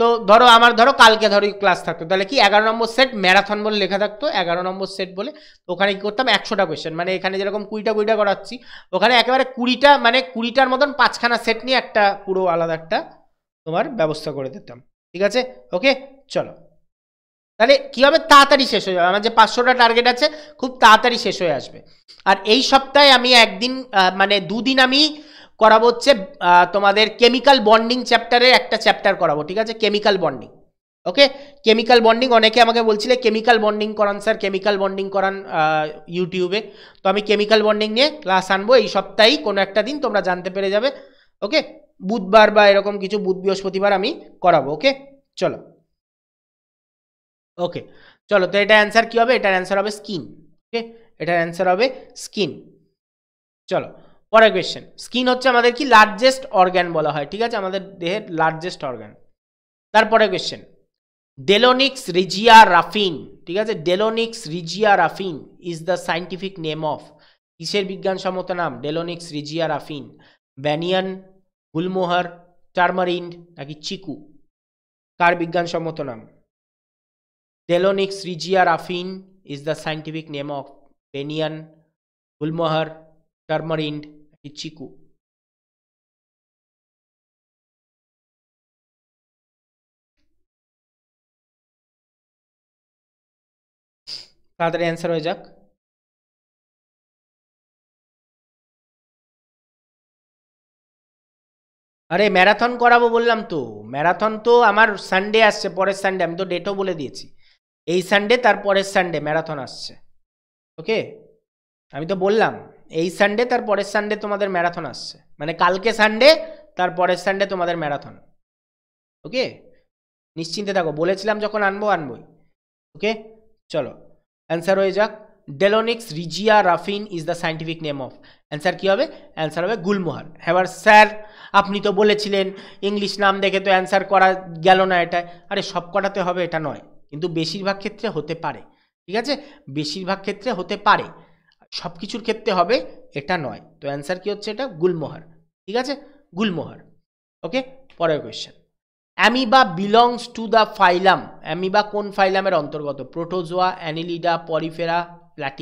তো ধরো আমার ধরো কালকে ধরো ক্লাস থাকতো তাহলে কি এগারো নম্বর সেট ম্যারাথন বলে লেখা থাকতো এগারো নম্বর সেট বলে ওখানে কী করতাম একশোটা কোয়েশ্চেন মানে এখানে যেরকম কুড়িটা কুড়িটা করাচ্ছি ওখানে একেবারে কুড়িটা মানে কুড়িটার মতন পাঁচখানা সেট নিয়ে একটা পুরো আলাদা একটা তোমার ব্যবস্থা করে দিতাম ঠিক আছে ওকে চলো তাহলে কীভাবে তাড়াতাড়ি শেষ হয়ে যাবে আমার যে পাঁচশোটা টার্গেট আছে খুব তাড়াতাড়ি শেষ হয়ে আসবে আর এই সপ্তাহে আমি একদিন মানে দুদিন আমি করাবো হচ্ছে তোমাদের কেমিক্যাল বন্ডিং চ্যাপ্টারের একটা চ্যাপ্টার করাবো ঠিক আছে chemical bonding okay chemical bonding অনেকে আমাকে বলছিলে কেমিক্যাল বন্ডিং করান স্যার কেমিক্যাল বন্ডিং করান ইউটিউবে তো আমি কেমিক্যাল বন্ডিং নিয়ে ক্লাস আনবো এই সপ্তাহেই কোনো একটা দিন তোমরা জানতে পেরে যাবে ওকে বুধবার বা এরকম কিছু বুধ বৃহস্পতিবার আমি করাবো ওকে চলো ওকে চলো তো এটা অ্যান্সার কী হবে এটার অ্যান্সার হবে স্কিন ওকে এটার অ্যান্সার হবে স্কিন চলো পরের কোয়েশ্চেন স্কিন হচ্ছে আমাদের কি লার্জেস্ট অর্গ্যান বলা হয় ঠিক আছে আমাদের দেহের লার্জেস্ট অর্গ্যান তারপরে কোয়েশ্চেন ডেলোনিক্স রিজিয়া রাফিন ঠিক আছে Delonix regia Rafin is the scientific name of কিসের বিজ্ঞানসম্মত নাম ডেলোনিক্স রিজিয়া রাফিন ব্যানিয়ান গুলমোহর টার্মারিন নাকি চিকু কার বিজ্ঞানসম্মত নাম Telonix regia raffin is the scientific name of Penian, Gulmohar, Turmerind, Hichiku. তাড়াতাড়ি অ্যান্সার হয়ে যাক আরে ম্যারাথন করাবো বললাম তো ম্যারাথন তো আমার সানডে আসছে পরের সানডে আমি তো ডেটও বলে দিয়েছি এই সানডে তার পরের সানডে ম্যারাথন আসছে ওকে আমি তো বললাম এই সানডে তার পরের সানডে তোমাদের ম্যারাথন আসছে মানে কালকে সানডে তার পরের সানডে তোমাদের ম্যারাথন ওকে নিশ্চিন্তে থাকো বলেছিলাম যখন আনবো আনবোই ওকে চলো অ্যান্সার হয়ে যাক Delonix regia Rafin is the scientific name of answer কী হবে অ্যান্সার হবে গুলমোহর এবার স্যার আপনি তো বলেছিলেন ইংলিশ নাম দেখে তো অ্যান্সার করা গেল না এটা আরে সব কটাতে হবে এটা নয় কিন্তু বেশিরভাগ ক্ষেত্রে হতে পারে ঠিক আছে বেশিরভাগ ক্ষেত্রে হতে পারে সব কিছুর ক্ষেত্রে হবে এটা নয় তো অ্যান্সার কি হচ্ছে এটা গুলমোহর ঠিক আছে গুলমোহর ওকে পরের question amoeba belongs to the phylum amoeba কোন ফাইলামের অন্তর্গত প্রোটোজোয়া অ্যানিলিডা পরিফেরা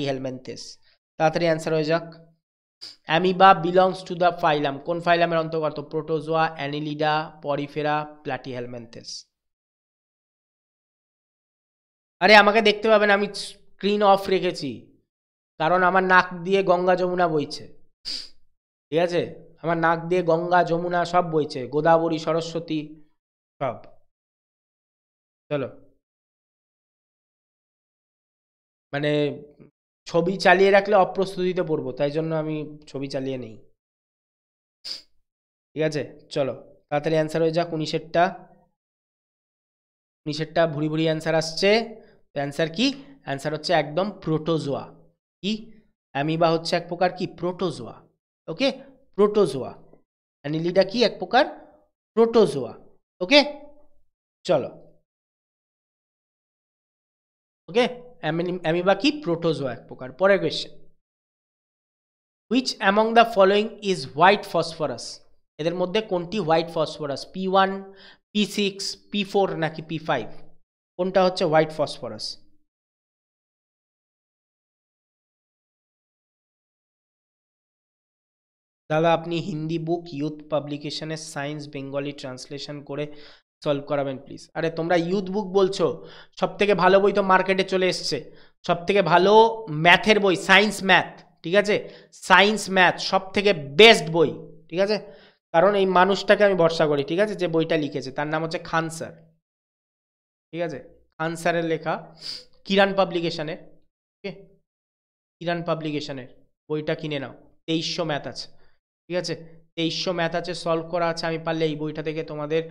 হেলমেন্থেস তাড়াতাড়ি অ্যান্সার হয়ে যাক amoeba belongs to the phylum কোন ফাইলামের অন্তর্গত প্রোটোজোয়া অ্যানিলিডা পরিফেরা হেলমেন্থেস আরে আমাকে দেখতে পাবেন আমি স্ক্রিন অফ রেখেছি কারণ আমার নাক দিয়ে গঙ্গা যমুনা বইছে ঠিক আছে আমার নাক দিয়ে গঙ্গা যমুনা সব বইছে গোদাবরী সরস্বতী সব চলো মানে ছবি চালিয়ে রাখলে অপ্রস্তুতিতে পড়বো তাই জন্য আমি ছবি চালিয়ে নেই ঠিক আছে চলো তাড়াতাড়ি অ্যান্সার হয়ে যাক উনিশেরটা উনিশেরটা ভুড়ি ভুড়ি অ্যান্সার আসছে অ্যান্সার কি অ্যান্সার হচ্ছে একদম প্রোটোজোয়া কি অ্যামিবা হচ্ছে এক প্রকার কি প্রোটোজোয়া ওকে প্রোটোজোয়া অ্যানিলিডা কি এক প্রকার প্রোটোজোয়া ওকে চলো ওকে অ্যামিবা কি প্রোটোজোয়া এক প্রকার পরের question which among the following is white phosphorus এদের মধ্যে কোনটি white phosphorus P one P six P four নাকি পি ফাইভ কোনটা হচ্ছে হোয়াইট ফসফরাস দাদা আপনি হিন্দি বুক ইউথ পাবলিকেশনের সায়েন্স বেঙ্গলি ট্রান্সলেশন করে সলভ করাবেন প্লিজ আরে তোমরা ইউথ বুক বলছো সব থেকে ভালো বই তো মার্কেটে চলে এসছে সব থেকে ভালো ম্যাথের বই সায়েন্স ম্যাথ ঠিক আছে সায়েন্স ম্যাথ সব থেকে বেস্ট বই ঠিক আছে কারণ এই মানুষটাকে আমি ভরসা করি ঠিক আছে যে বইটা লিখেছে তার নাম হচ্ছে খান স্যার ঠিক আছে খান স্যারের লেখা কিরান পাবলিকেশানের ওকে কিরান পাবলিকেশানের বইটা কিনে নাও তেইশশো ম্যাথ আছে ঠিক আছে তেইশশো ম্যাথ আছে সলভ করা আছে আমি পারলে এই বইটা থেকে তোমাদের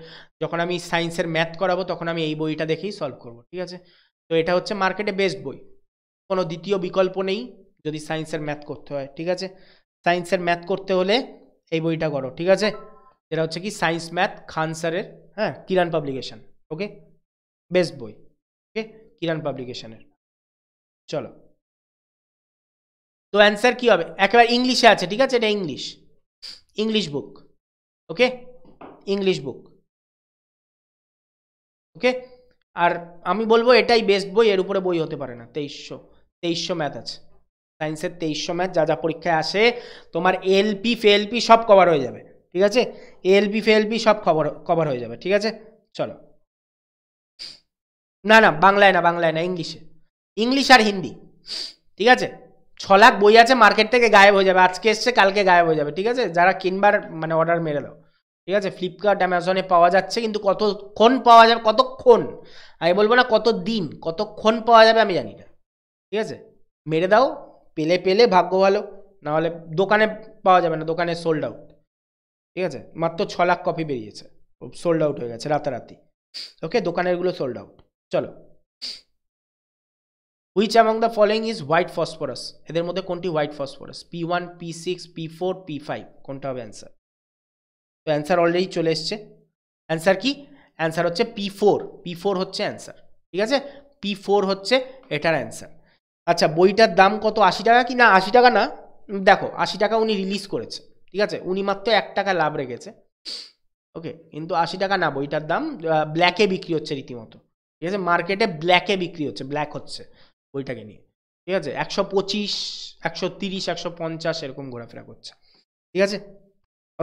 যখন আমি সায়েন্সের ম্যাথ করাবো তখন আমি এই বইটা দেখেই সলভ করব ঠিক আছে তো এটা হচ্ছে মার্কেটে বেস্ট বই কোনো দ্বিতীয় বিকল্প নেই যদি সায়েন্সের ম্যাথ করতে হয় ঠিক আছে সায়েন্সের ম্যাথ করতে হলে এই বইটা করো ঠিক আছে এটা হচ্ছে কি সায়েন্স ম্যাথ খান স্যারের হ্যাঁ কিরান পাবলিকেশন ওকে বেস্ট বই ওকে কিরান পাবলিকেশনের চলো তো অ্যান্সার কী হবে একেবারে ইংলিশে আছে ঠিক আছে এটা English English book okay English book okay আর আমি বলবো এটাই বেস্ট বই এর উপরে বই হতে পারে না তেইশশো তেইশশো ম্যাথ আছে সায়েন্সের তেইশশো ম্যাথ যা যা পরীক্ষায় আসে তোমার এলপি ফেএলপি সব কভার হয়ে যাবে ঠিক আছে এলপি ফেএলপি সব খবর কভার হয়ে যাবে ঠিক আছে চলো না না বাংলায় না বাংলায় না ইংলিশে ইংলিশ আর হিন্দি ঠিক আছে ছ লাখ বই আছে মার্কেট থেকে গায়েব হয়ে যাবে আজকে এসছে কালকে গায়েব হয়ে যাবে ঠিক আছে যারা কিনবার মানে অর্ডার মেরে দাও ঠিক আছে ফ্লিপকার্ট অ্যামাজনে পাওয়া যাচ্ছে কিন্তু কতক্ষণ পাওয়া যাবে কতক্ষণ আমি বলবো না কত দিন কতক্ষণ পাওয়া যাবে আমি জানি না ঠিক আছে মেরে দাও পেলে পেলে ভাগ্য ভালো নাহলে দোকানে পাওয়া যাবে না দোকানে সোল্ড আউট ঠিক আছে মাত্র ছ লাখ কপি বেরিয়েছে সোল্ড আউট হয়ে গেছে রাতারাতি ওকে দোকানেরগুলো সোল্ড আউট চলো which among the following is white phosphorus এদের মধ্যে কোনটি white phosphorus P one P six P four P five কোনটা হবে অ্যান্সার তো অ্যান্সার অলরেডি চলে এসছে অ্যান্সার কি অ্যান্সার হচ্ছে পি ফোর পি ফোর হচ্ছে অ্যান্সার ঠিক আছে পি ফোর হচ্ছে এটার অ্যান্সার আচ্ছা বইটার দাম কত আশি টাকা কি না আশি টাকা না দেখো আশি টাকা উনি রিলিজ করেছে ঠিক আছে উনি মাত্র এক টাকা লাভ রেখেছে ওকে কিন্তু আশি টাকা না বইটার দাম ব্ল্যাকে বিক্রি হচ্ছে রীতিমতো ঠিক আছে মার্কেটে ব্ল্যাকে বিক্রি হচ্ছে ব্ল্যাক হচ্ছে বইটাকে নিয়ে ঠিক আছে একশো পঁচিশ একশো তিরিশ একশো পঞ্চাশ এরকম ঘোরাফেরা করছে ঠিক আছে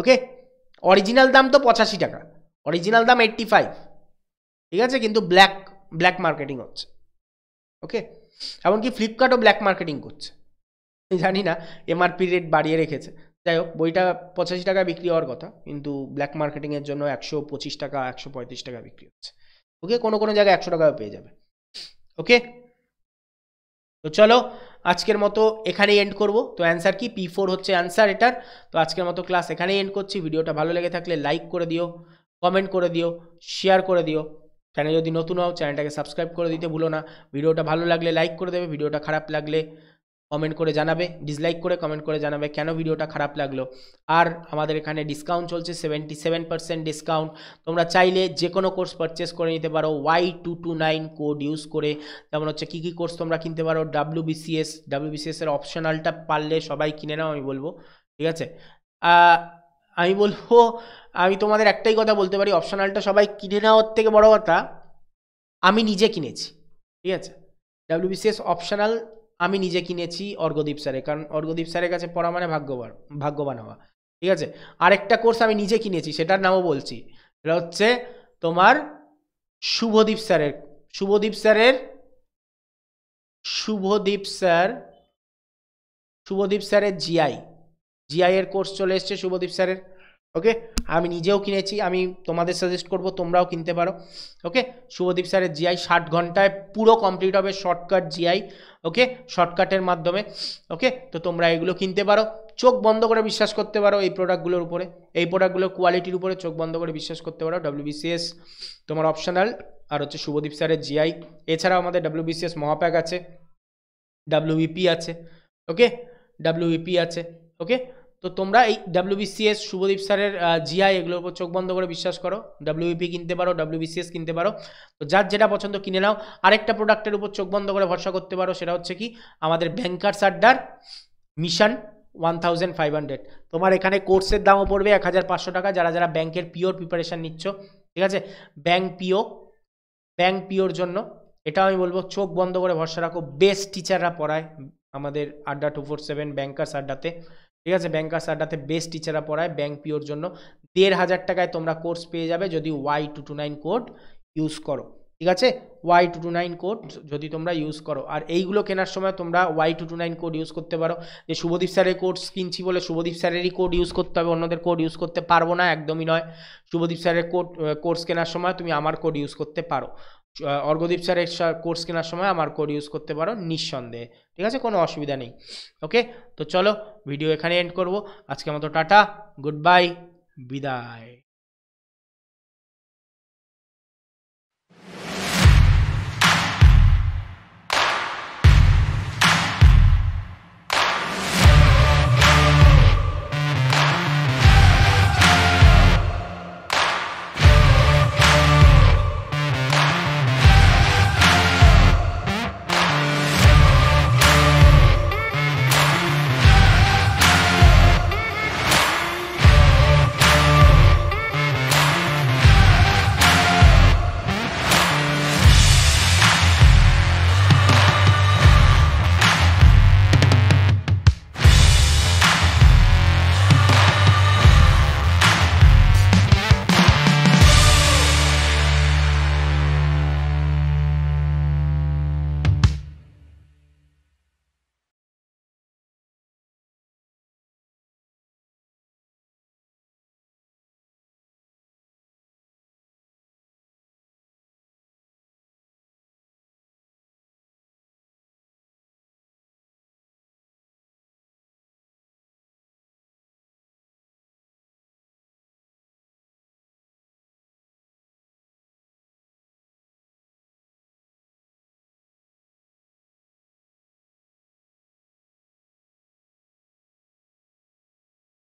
ওকে অরিজিনাল দাম তো পঁচাশি টাকা অরিজিনাল দাম এইট্টি ফাইভ ঠিক আছে কিন্তু ব্ল্যাক ব্ল্যাক মার্কেটিং হচ্ছে ওকে এমনকি ফ্লিপকার্টও ব্ল্যাক মার্কেটিং করছে জানি না এমআরপি রেট বাড়িয়ে রেখেছে যাই হোক বইটা পঁচাশি টাকা বিক্রি হওয়ার কথা কিন্তু ব্ল্যাক মার্কেটিংয়ের জন্য একশো পঁচিশ টাকা একশো পঁয়ত্রিশ টাকা বিক্রি হচ্ছে ওকে কোনো কোনো জায়গায় একশো টাকাও পেয়ে যাবে ওকে তো চলো আজকের মতো এখানেই এন্ড করব তো অ্যান্সার কি পি ফোর হচ্ছে অ্যান্সার এটার তো আজকের মতো ক্লাস এখানেই এন্ড করছি ভিডিওটা ভালো লেগে থাকলে লাইক করে দিও কমেন্ট করে দিও শেয়ার করে দিও চ্যানেল যদি নতুন হও চ্যানেলটাকে সাবস্ক্রাইব করে দিতে ভুলো না ভিডিওটা ভালো লাগলে লাইক করে দেবে ভিডিওটা খারাপ লাগলে কমেন্ট করে জানাবে ডিসলাইক করে কমেন্ট করে জানাবে কেন ভিডিওটা খারাপ লাগলো আর আমাদের এখানে ডিসকাউন্ট চলছে সেভেন্টি সেভেন পার্সেন্ট ডিসকাউন্ট তোমরা চাইলে যে কোনো কোর্স পারচেস করে নিতে পারো Y two two nine code use করে যেমন হচ্ছে কী কী কোর্স তোমরা কিনতে পারো ডাব্লিউ বিসিএস ডাব্লিউ বিসিএসের অপশনালটা পারলে সবাই কিনে নাও আমি বলবো ঠিক আছে আমি বলবো আমি তোমাদের একটাই কথা বলতে পারি অপশনালটা সবাই কিনে নেওয়ার থেকে বড় কথা আমি নিজে কিনেছি ঠিক আছে ডাব্লিউবিসিএস অপশনাল আমি নিজে কিনেছি অর্ঘদীপ স্যারের কারণ অর্ঘদীপ স্যারের কাছে পড়া মানে ভাগ্যবান ভাগ্যবান হওয়া ঠিক আছে আরেকটা কোর্স আমি নিজে কিনেছি সেটার নামও বলছি সেটা হচ্ছে তোমার শুভদীপ স্যারের শুভদীপ স্যারের শুভদীপ স্যার শুভদীপ স্যারের জিআই জিআইয়ের কোর্স চলে এসছে শুভদীপ স্যারের ওকে আমি নিজেও কিনেছি আমি তোমাদের সাজেস্ট করব তোমরাও কিনতে পারো ওকে শুভদীপ স্যারের জিআই ষাট ঘন্টায় পুরো কমপ্লিট হবে শর্টকাট জিআই ওকে শর্টকাটের মাধ্যমে ওকে তো তোমরা এগুলো কিনতে পারো চোখ বন্ধ করে বিশ্বাস করতে পারো এই প্রোডাক্টগুলোর উপরে এই প্রোডাক্টগুলোর কোয়ালিটির উপরে চোখ বন্ধ করে বিশ্বাস করতে পারো ডাব্লিউবিসিএস তোমার অপশনাল আর হচ্ছে শুভদীপ স্যারের জিআই এছাড়াও আমাদের ডাব্লিউবিসিএস মহাপ্যাক আছে ডাব্লিউবিপি আছে ওকে ডাব্লিউবিপি আছে ওকে তো তোমরা এই ডাব্লিউবিসিএস শুভদীপ স্যারের জিআই এগুলোর উপর চোখ বন্ধ করে বিশ্বাস করো ডাব্লিউপি কিনতে পারো ডাব্লিউবিসিএস কিনতে পারো তো যার যেটা পছন্দ কিনে নাও আরেকটা প্রোডাক্টের উপর চোখ বন্ধ করে ভরসা করতে পারো সেটা হচ্ছে কি আমাদের ব্যাংকার্স আড্ডার mission one thousand five hundred তোমার এখানে কোর্সের দামও পড়বে এক হাজার পাঁচশো টাকা যারা যারা ব্যাংকের পিওর প্রিপারেশান নিচ্ছ ঠিক আছে ব্যাংক পিও ব্যাংক পিওর জন্য এটা আমি বলবো চোখ বন্ধ করে ভরসা রাখো বেস্ট টিচাররা পড়ায় আমাদের আড্ডা টু ফোর সেভেন ব্যাংকার্স আড্ডাতে ঠিক আছে ব্যাংকার আড্ডাতে বেস্ট টিচাররা পড়ায় ব্যাংক পিওর জন্য দেড় হাজার টাকায় তোমরা কোর্স পেয়ে যাবে যদি Y two two nine code use করো ঠিক আছে Y two two nine code যদি তোমরা ইউজ করো আর এইগুলো কেনার সময় তোমরা Y two two nine code use করতে পারো যে শুভদীপ স্যারের কোর্স কিনছি বলে শুভদীপ স্যারেরই কোড ইউজ করতে হবে অন্যদের কোড ইউজ করতে পারবো না একদমই নয় শুভদীপ স্যারের কোড কোর্স কেনার সময় তুমি আমার কোড ইউজ করতে পারো অর্গদীপ স্যারের কোর্স কেনার সময় আমার কোড ইউজ করতে পারো নিঃসন্দেহে ঠিক আছে কোনো অসুবিধা নেই ওকে তো চলো ভিডিও এখানে এন্ড করব আজকে মতো টাটা গুড বাই বিদায়